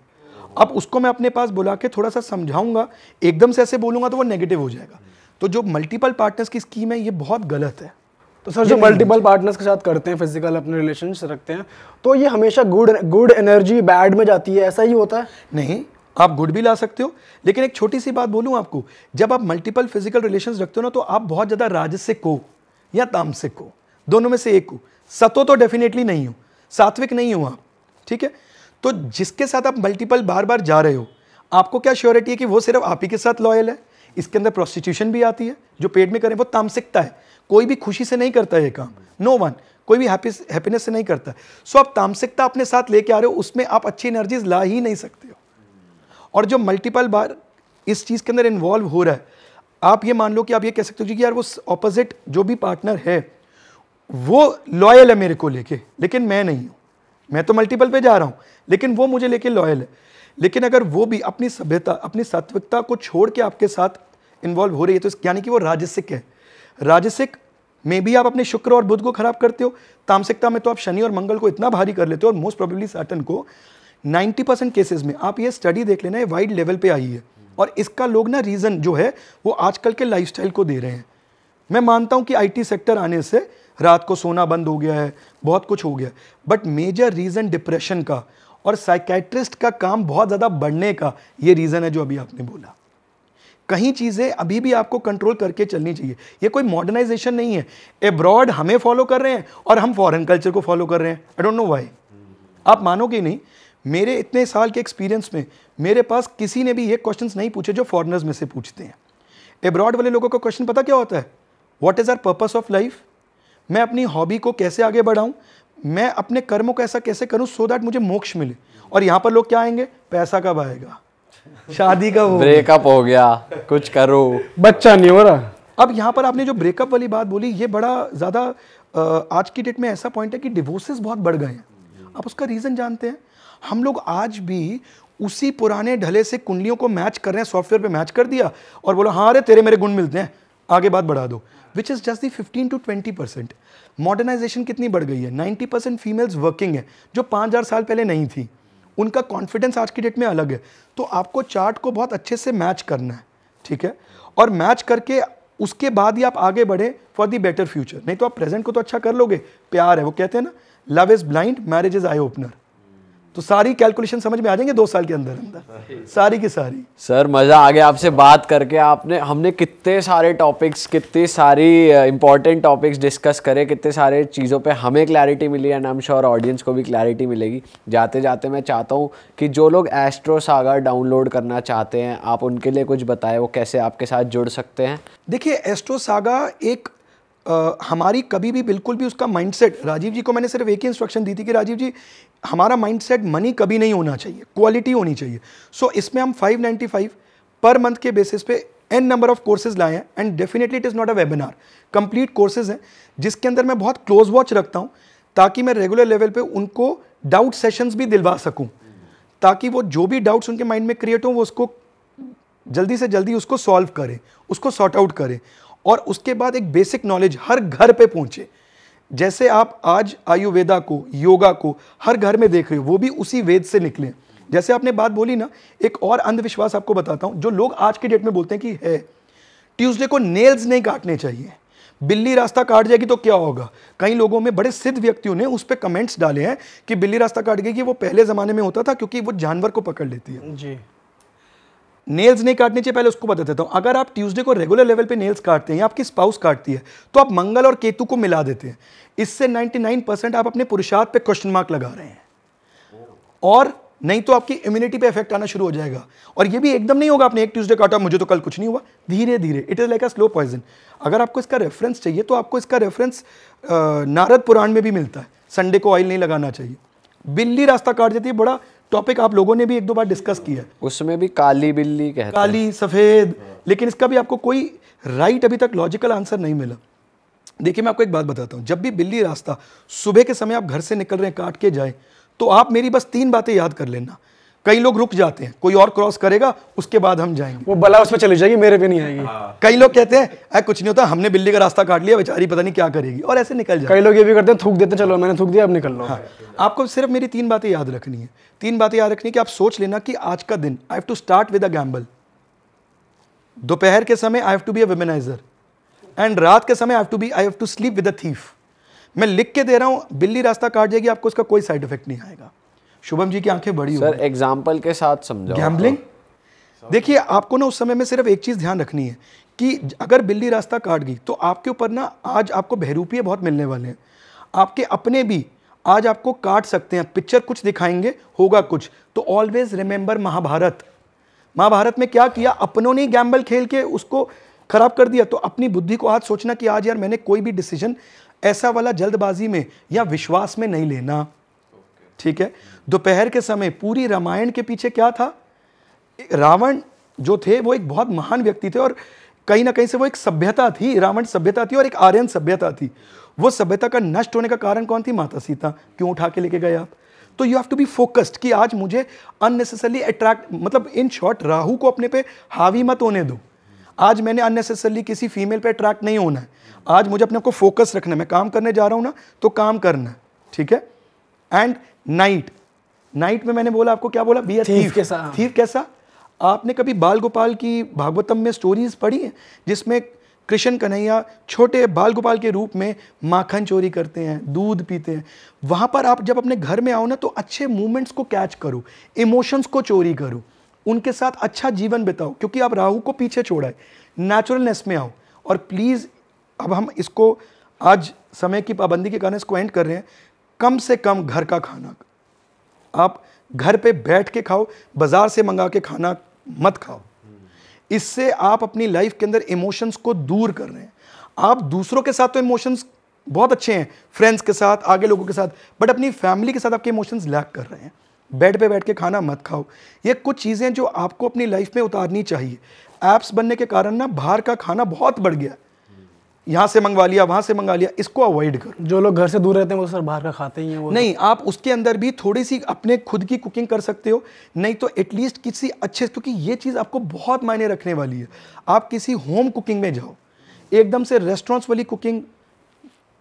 अब उसको मैं अपने पास बुला के थोड़ा सा समझाऊंगा एकदम से ऐसे बोलूंगा तो वो नेगेटिव हो जाएगा तो जो मल्टीपल पार्टनर्स की स्कीम है ये बहुत गलत है तो सर जो मल्टीपल पार्टनर्स के साथ करते हैं फिजिकल अपने रिलेशन रखते हैं तो ये हमेशा गुड गुड एनर्जी बैड में जाती है ऐसा ही होता है नहीं आप गुड भी ला सकते हो लेकिन एक छोटी सी बात बोलूँ आपको जब आप मल्टीपल फिजिकल रिलेशन रखते हो ना तो आप बहुत ज़्यादा राजसिक हो या तामसिक हो दोनों में से एक हो सतो तो डेफिनेटली नहीं हो सात्विक नहीं हो आप ठीक है तो जिसके साथ आप मल्टीपल बार बार जा रहे हो आपको क्या श्योरिटी है कि वो सिर्फ आप ही के साथ लॉयल है इसके अंदर प्रोस्टिट्यूशन भी आती है जो पेट में करें वो तामसिकता है कोई भी खुशी से नहीं करता ये काम नो no वन कोई भी हैप्पी हैप्पीनेस से नहीं करता सो आप तामसिकता अपने साथ लेके आ रहे हो उसमें आप अच्छी एनर्जीज ला ही नहीं सकते हो और जो मल्टीपल बार इस चीज़ के अंदर इन्वॉल्व हो रहा है आप ये मान लो कि आप ये कह सकते हो कि यार वो ऑपोजिट जो भी पार्टनर है वो लॉयल है मेरे को लेके लेकिन मैं नहीं हूँ मैं तो मल्टीपल पे जा रहा हूँ लेकिन वो मुझे लेके लॉयल है लेकिन अगर वो भी अपनी सभ्यता अपनी सात्विकता को छोड़ के आपके साथ इन्वॉल्व हो रही है तो यानी कि वो राजसिक है राजसिक में भी आप अपने शुक्र और बुध को खराब करते हो तामसिकता में तो आप शनि और मंगल को इतना भारी कर लेते हो और मोस्ट प्रोबेबली सैटन को 90 परसेंट केसेज में आप ये स्टडी देख लेना ये वाइड लेवल पे आई है और इसका लोग ना रीज़न जो है वो आजकल के लाइफस्टाइल को दे रहे हैं मैं मानता हूँ कि आईटी सेक्टर आने से रात को सोना बंद हो गया है बहुत कुछ हो गया बट मेजर रीज़न डिप्रेशन का और साइकेट्रिस्ट का काम बहुत ज़्यादा बढ़ने का ये रीज़न है जो अभी आपने बोला कहीं चीज़ें अभी भी आपको कंट्रोल करके चलनी चाहिए ये कोई मॉडर्नाइजेशन नहीं है एब्रॉड हमें फॉलो कर रहे हैं और हम फॉरेन कल्चर को फॉलो कर रहे हैं आई डोंट नो वाई आप मानोगे नहीं मेरे इतने साल के एक्सपीरियंस में मेरे पास किसी ने भी ये क्वेश्चन नहीं पूछे जो फॉरनर्स में से पूछते हैं एब्रॉड वाले लोगों का क्वेश्चन पता क्या होता है what is our purpose of life मैं अपनी हॉबी को कैसे आगे बढ़ाऊं मैं अपने कर्मों को ऐसा कैसे करूँ सो दैट मुझे मोक्ष मिले और यहाँ पर लोग क्या आएंगे पैसा कब आएगा शादी कब ब्रेकअप हो गया कुछ करो बच्चा नहीं हो रहा अब यहाँ पर आपने जो ब्रेकअप वाली बात बोली ये बड़ा ज़्यादा आज की डेट में ऐसा पॉइंट है कि डिवोर्सेस बहुत बढ़ गए हैं आप उसका रीज़न जानते हैं हम लोग आज भी उसी पुराने ढले से कुंडलियों को मैच कर रहे हैं सॉफ्टवेयर पे मैच कर दिया और बोला हाँ अरे तेरे मेरे गुण मिलते हैं आगे बात बढ़ा दो which is just the fifteen to twenty percent modernization कितनी बढ़ गई है नाइन्टी परसेंट फीमेल्स वर्किंग है जो पाँच हज़ार साल पहले नहीं थी उनका कॉन्फिडेंस आज की डेट में अलग है तो आपको चार्ट को बहुत अच्छे से मैच करना है ठीक है और मैच करके उसके बाद ही आप आगे बढ़े फॉर दी बेटर फ्यूचर नहीं तो आप प्रेजेंट को तो अच्छा कर लोगे प्यार है वो कहते हैं ना love is blind marriage is eye opener तो सारी कैलकुलेशन समझ में आ जाएंगे दो साल के अंदर अंदर सारी की सारी सर मज़ा आ गया आपसे बात करके आपने हमने कितने सारे टॉपिक्स कितनी सारी इंपॉर्टेंट टॉपिक्स डिस्कस करे कितने सारे चीज़ों पे हमें क्लैरिटी मिली and I am sure audience को भी क्लैरिटी मिलेगी जाते जाते मैं चाहता हूँ कि जो लोग एस्ट्रो सागर डाउनलोड करना चाहते हैं आप उनके लिए कुछ बताएं वो कैसे आपके साथ जुड़ सकते हैं देखिए एस्ट्रो सागा एक आ, हमारी कभी भी बिल्कुल भी उसका माइंडसेट राजीव जी को मैंने सिर्फ एक ही इंस्ट्रक्शन दी थी कि राजीव जी हमारा माइंडसेट मनी कभी नहीं होना चाहिए क्वालिटी होनी चाहिए सो so, इसमें हम 595 पर मंथ के बेसिस पे एन नंबर ऑफ कोर्सेज लाए हैं and definitely it is not a webinar complete courses हैं जिसके अंदर मैं बहुत क्लोज वॉच रखता हूँ ताकि मैं रेगुलर लेवल पे उनको डाउट सेशंस भी दिलवा सकूँ ताकि वो जो भी डाउट्स उनके माइंड में क्रिएट हों वो उसको जल्दी से जल्दी उसको सॉल्व करें उसको सॉर्ट आउट करें और उसके बाद एक बेसिक नॉलेज हर घर पे पहुंचे जैसे आप आज आयुर्वेदा को योगा को हर घर में देख रहे हो वो भी उसी वेद से निकले जैसे आपने बात बोली ना एक और अंधविश्वास आपको बताता हूँ जो लोग आज के डेट में बोलते हैं कि है ट्यूसडे को नेल्स नहीं काटने चाहिए बिल्ली रास्ता काट जाएगी तो क्या होगा कई लोगों में बड़े सिद्ध व्यक्तियों ने उस पर कमेंट्स डाले हैं कि बिल्ली रास्ता काट गई कि वो पहले ज़माने में होता था क्योंकि वो जानवर को पकड़ लेती है जी नेल्स नहीं काटने चाहिए पहले उसको बता देता हूँ अगर आप ट्यूसडे को रेगुलर लेवल पे नेल्स काटते हैं या आपकी स्पाउस काटती है तो आप मंगल और केतु को मिला देते हैं इससे 99 परसेंट आप अपने पुरुषार्थ पे क्वेश्चन मार्क लगा रहे हैं और नहीं तो आपकी इम्यूनिटी पे इफेक्ट आना शुरू हो जाएगा और ये भी एकदम नहीं होगा आपने एक ट्यूजडे काटा मुझे तो कल कुछ नहीं हुआ धीरे धीरे it is like a slow poison अगर आपको इसका रेफरेंस चाहिए तो आपको इसका रेफरेंस नारद पुराण में भी मिलता है संडे को ऑयल नहीं लगाना चाहिए बिल्ली रास्ता काट देती है बड़ा टॉपिक आप लोगों ने भी एक दो बार डिस्कस किया उसमें भी काली बिल्ली कहते काली सफ़ेद लेकिन इसका भी आपको कोई राइट अभी तक लॉजिकल आंसर नहीं मिला देखिए मैं आपको एक बात बताता हूँ जब भी बिल्ली रास्ता सुबह के समय आप घर से निकल रहे हैं काट के जाए तो आप मेरी बस तीन बातें याद कर लेना कई लोग रुक जाते हैं कोई और क्रॉस करेगा उसके बाद हम जाएंगे वो बला उसमें चली जाएगी मेरे पे नहीं आएगी हाँ। कई लोग कहते हैं अरे कुछ नहीं होता हमने बिल्ली का रास्ता काट लिया बेचारी पता नहीं क्या करेगी और ऐसे निकल जाए कई लोग ये भी करते हैं थूक देते चलो मैंने थूक दिया अब निकल लो हाँ। आपको सिर्फ मेरी तीन बातें याद रखनी है तीन बातें याद रखनी है कि आप सोच लेना कि आज का दिन I have to start with a gamble दोपहर के समय I have to be a womanizer and रात के समय I have to be I have to sleep with a thief मैं लिख के दे रहा हूँ बिल्ली रास्ता काट जाएगी आपको उसका कोई साइड इफेक्ट नहीं आएगा शुभम जी की आंखें बड़ी सर एग्जाम्पल के साथ समझो गैम्बलिंग देखिए आपको ना उस समय में सिर्फ एक चीज़ ध्यान रखनी है कि अगर बिल्ली रास्ता काट गई तो आपके ऊपर ना आज आपको बहरूपीय बहुत मिलने वाले हैं आपके अपने भी आज आपको काट सकते हैं पिक्चर कुछ दिखाएंगे होगा कुछ तो ऑलवेज रिमेंबर महाभारत महाभारत में क्या किया अपनों ने गैम्बल खेल के उसको खराब कर दिया तो अपनी बुद्धि को आज सोचना कि आज यार मैंने कोई भी डिसीजन ऐसा वाला जल्दबाजी में या विश्वास में नहीं लेना ठीक है दोपहर के समय पूरी रामायण के पीछे क्या था रावण जो थे वो एक बहुत महान व्यक्ति थे और कहीं ना कहीं से वो एक सभ्यता थी रावण सभ्यता थी और एक आर्यन सभ्यता थी वो सभ्यता का नष्ट होने का कारण कौन थी माता सीता क्यों उठा के लेके गए आप तो you have to be focused कि आज मुझे अननेसेसरली अट्रैक्ट मतलब इन शॉर्ट राहु को अपने पे हावी मत होने दो आज मैंने अननेसेसरली किसी फीमेल पे अट्रैक्ट नहीं होना है आज मुझे अपने को फोकस रखना है मैं काम करने जा रहा हूँ ना तो काम करना ठीक है एंड नाइट नाइट में मैंने बोला आपको क्या बोला बी थीफ कैसा हाँ। थीफ कैसा आपने कभी बाल गोपाल की भागवतम में स्टोरीज पढ़ी हैं जिसमें कृष्ण कन्हैया छोटे बाल गोपाल के रूप में माखन चोरी करते हैं दूध पीते हैं वहाँ पर आप जब अपने घर में आओ ना तो अच्छे मूवमेंट्स को कैच करो इमोशंस को चोरी करो उनके साथ अच्छा जीवन बिताओ क्योंकि आप राहु को पीछे छोड़ा है नेचुरलनेस में आओ और प्लीज़ अब हम इसको आज समय की पाबंदी के कारण इसको एंड कर रहे हैं कम से कम घर का खाना आप घर पे बैठ के खाओ बाज़ार से मंगा के खाना मत खाओ इससे आप अपनी लाइफ के अंदर इमोशंस को दूर कर रहे हैं आप दूसरों के साथ तो इमोशंस बहुत अच्छे हैं फ्रेंड्स के साथ आगे लोगों के साथ बट अपनी फैमिली के साथ आपके इमोशंस लैक कर रहे हैं बेड पे बैठ के खाना मत खाओ ये कुछ चीज़ें जो आपको अपनी लाइफ में उतारनी चाहिए ऐप्स बनने के कारण ना बाहर का खाना बहुत बढ़ गया है यहाँ से मंगवा लिया वहाँ से मंगवा लिया इसको अवॉइड करो जो लोग घर से दूर रहते हैं वो सर बाहर का खाते ही हैं वो नहीं आप उसके अंदर भी थोड़ी सी अपने खुद की कुकिंग कर सकते हो नहीं तो एटलीस्ट किसी अच्छे क्योंकि ये चीज़ आपको बहुत मायने रखने वाली है आप किसी होम कुकिंग में जाओ एकदम से रेस्टोरेंट्स वाली कुकिंग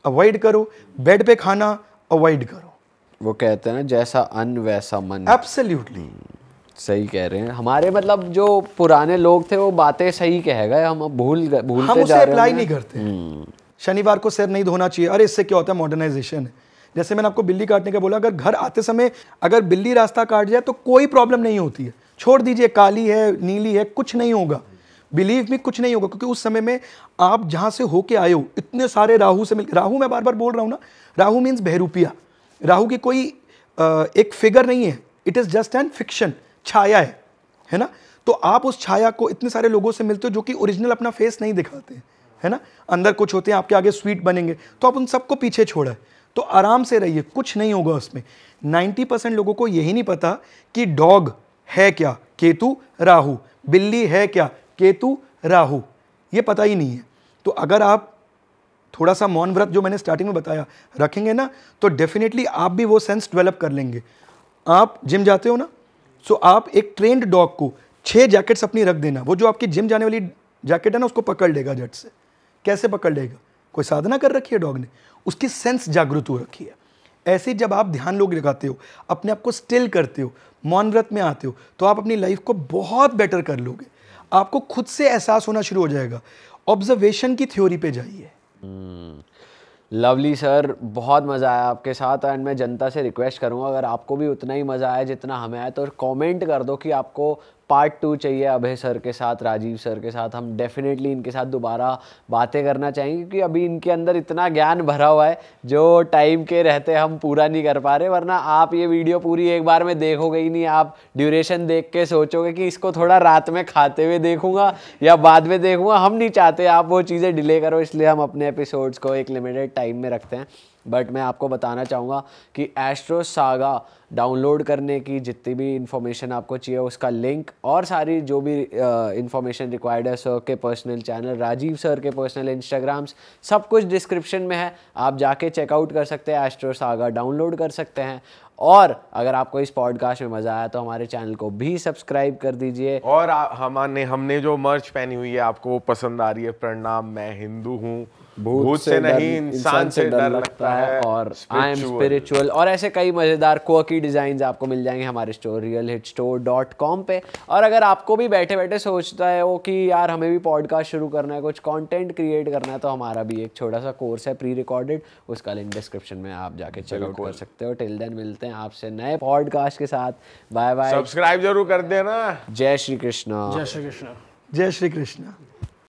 अवॉइड करो बेड पे खाना अवॉइड करो वो कहते हैं ना जैसा अन वैसा मन एब्सोल्युटली सही कह रहे हैं हमारे मतलब जो पुराने लोग थे वो बातें सही कह गए हम अब भूल गए भूल हम उसे अप्लाई नहीं करते हम्म। शनिवार को सिर नहीं धोना चाहिए अरे इससे क्या होता है मॉडर्नाइजेशन है जैसे मैंने आपको बिल्ली काटने का बोला अगर घर आते समय अगर बिल्ली रास्ता काट जाए तो कोई प्रॉब्लम नहीं होती है छोड़ दीजिए काली है नीली है कुछ नहीं होगा बिलीव में कुछ नहीं होगा क्योंकि उस समय में आप जहाँ से होके आए हो इतने सारे राहु से मिल राहु मैं बार बार बोल रहा हूँ ना राहु मीन्स बहरूपिया राहु की कोई एक फिगर नहीं है it is just an fiction छाया है है ना तो आप उस छाया को इतने सारे लोगों से मिलते हो जो कि ओरिजिनल अपना फेस नहीं दिखाते हैं है ना अंदर कुछ होते हैं आपके आगे स्वीट बनेंगे तो आप उन सबको पीछे छोड़ा है तो आराम से रहिए कुछ नहीं होगा उसमें नाइन्टी परसेंट लोगों को यही नहीं पता कि डॉग है क्या केतु राहु बिल्ली है क्या केतु राहु ये पता ही नहीं है तो अगर आप थोड़ा सा मौन व्रत जो मैंने स्टार्टिंग में बताया रखेंगे ना तो डेफिनेटली आप भी वो सेंस डेवलप कर लेंगे आप जिम जाते हो ना सो आप एक ट्रेंड डॉग को छह जैकेट्स अपनी रख देना वो जो आपकी जिम जाने वाली जैकेट है ना उसको पकड़ लेगा झट से कैसे पकड़ लेगा कोई साधना कर रखी है डॉग ने उसकी सेंस जागृत हो रखी है ऐसे जब आप ध्यान लोग लगाते हो अपने आप को स्टिल करते हो मौन व्रत में आते हो तो आप अपनी लाइफ को बहुत बेटर कर लोगे आपको खुद से एहसास होना शुरू हो जाएगा ऑब्जर्वेशन की थ्योरी पे जाइए hmm. लवली सर बहुत मज़ा आया आपके साथ एंड मैं जनता से रिक्वेस्ट करूँगा अगर आपको भी उतना ही मज़ा आया जितना हमें आया तो कमेंट कर दो कि आपको पार्ट टू चाहिए अभय सर के साथ राजीव सर के साथ हम डेफिनेटली इनके साथ दोबारा बातें करना चाहेंगे क्योंकि अभी इनके अंदर इतना ज्ञान भरा हुआ है जो टाइम के रहते हम पूरा नहीं कर पा रहे वरना आप ये वीडियो पूरी एक बार में देखोगे ही नहीं आप ड्यूरेशन देख के सोचोगे कि इसको थोड़ा रात में खाते हुए देखूंगा या बाद में देखूंगा हम नहीं चाहते आप वो चीज़ें डिले करो इसलिए हम अपने एपिसोड्स को एक लिमिटेड टाइम में रखते हैं बट मैं आपको बताना चाहूँगा कि एस्ट्रो सागा डाउनलोड करने की जितनी भी इंफॉर्मेशन आपको चाहिए उसका लिंक और सारी जो भी इंफॉर्मेशन रिक्वायर्ड है सर के पर्सनल चैनल राजीव सर के पर्सनल इंस्टाग्राम्स सब कुछ डिस्क्रिप्शन में है आप जाके चेकआउट कर सकते हैं एस्ट्रो सागा डाउनलोड कर सकते हैं और अगर आपको इस पॉडकास्ट में मजा आया तो हमारे चैनल को भी सब्सक्राइब कर दीजिए और हमारे हमने जो मर्च पहनी हुई है आपको वो पसंद आ रही है प्रणाम मैं हिंदू हूँ भूत से, से नहीं इंसान से, से डर लगता है और आई एम स्पिरिचुअल और ऐसे कई मज़ेदार कोकी डिज़ाइन आपको मिल जाएंगे हमारे store real hit store dot com पे और अगर आपको भी बैठे बैठे सोचता है वो कि यार हमें भी पॉडकास्ट शुरू करना है कुछ कॉन्टेंट क्रिएट करना है तो हमारा भी एक छोटा सा कोर्स है प्री रिकॉर्डेड उसका लिंक डिस्क्रिप्शन में आप जाके चेकआउट कर सकते हो टिल देन मिलते हैं आपसे नए पॉडकास्ट के साथ बाय बाय सब्सक्राइब जरूर कर देना जय श्री कृष्ण जय श्री कृष्ण जय श्री कृष्ण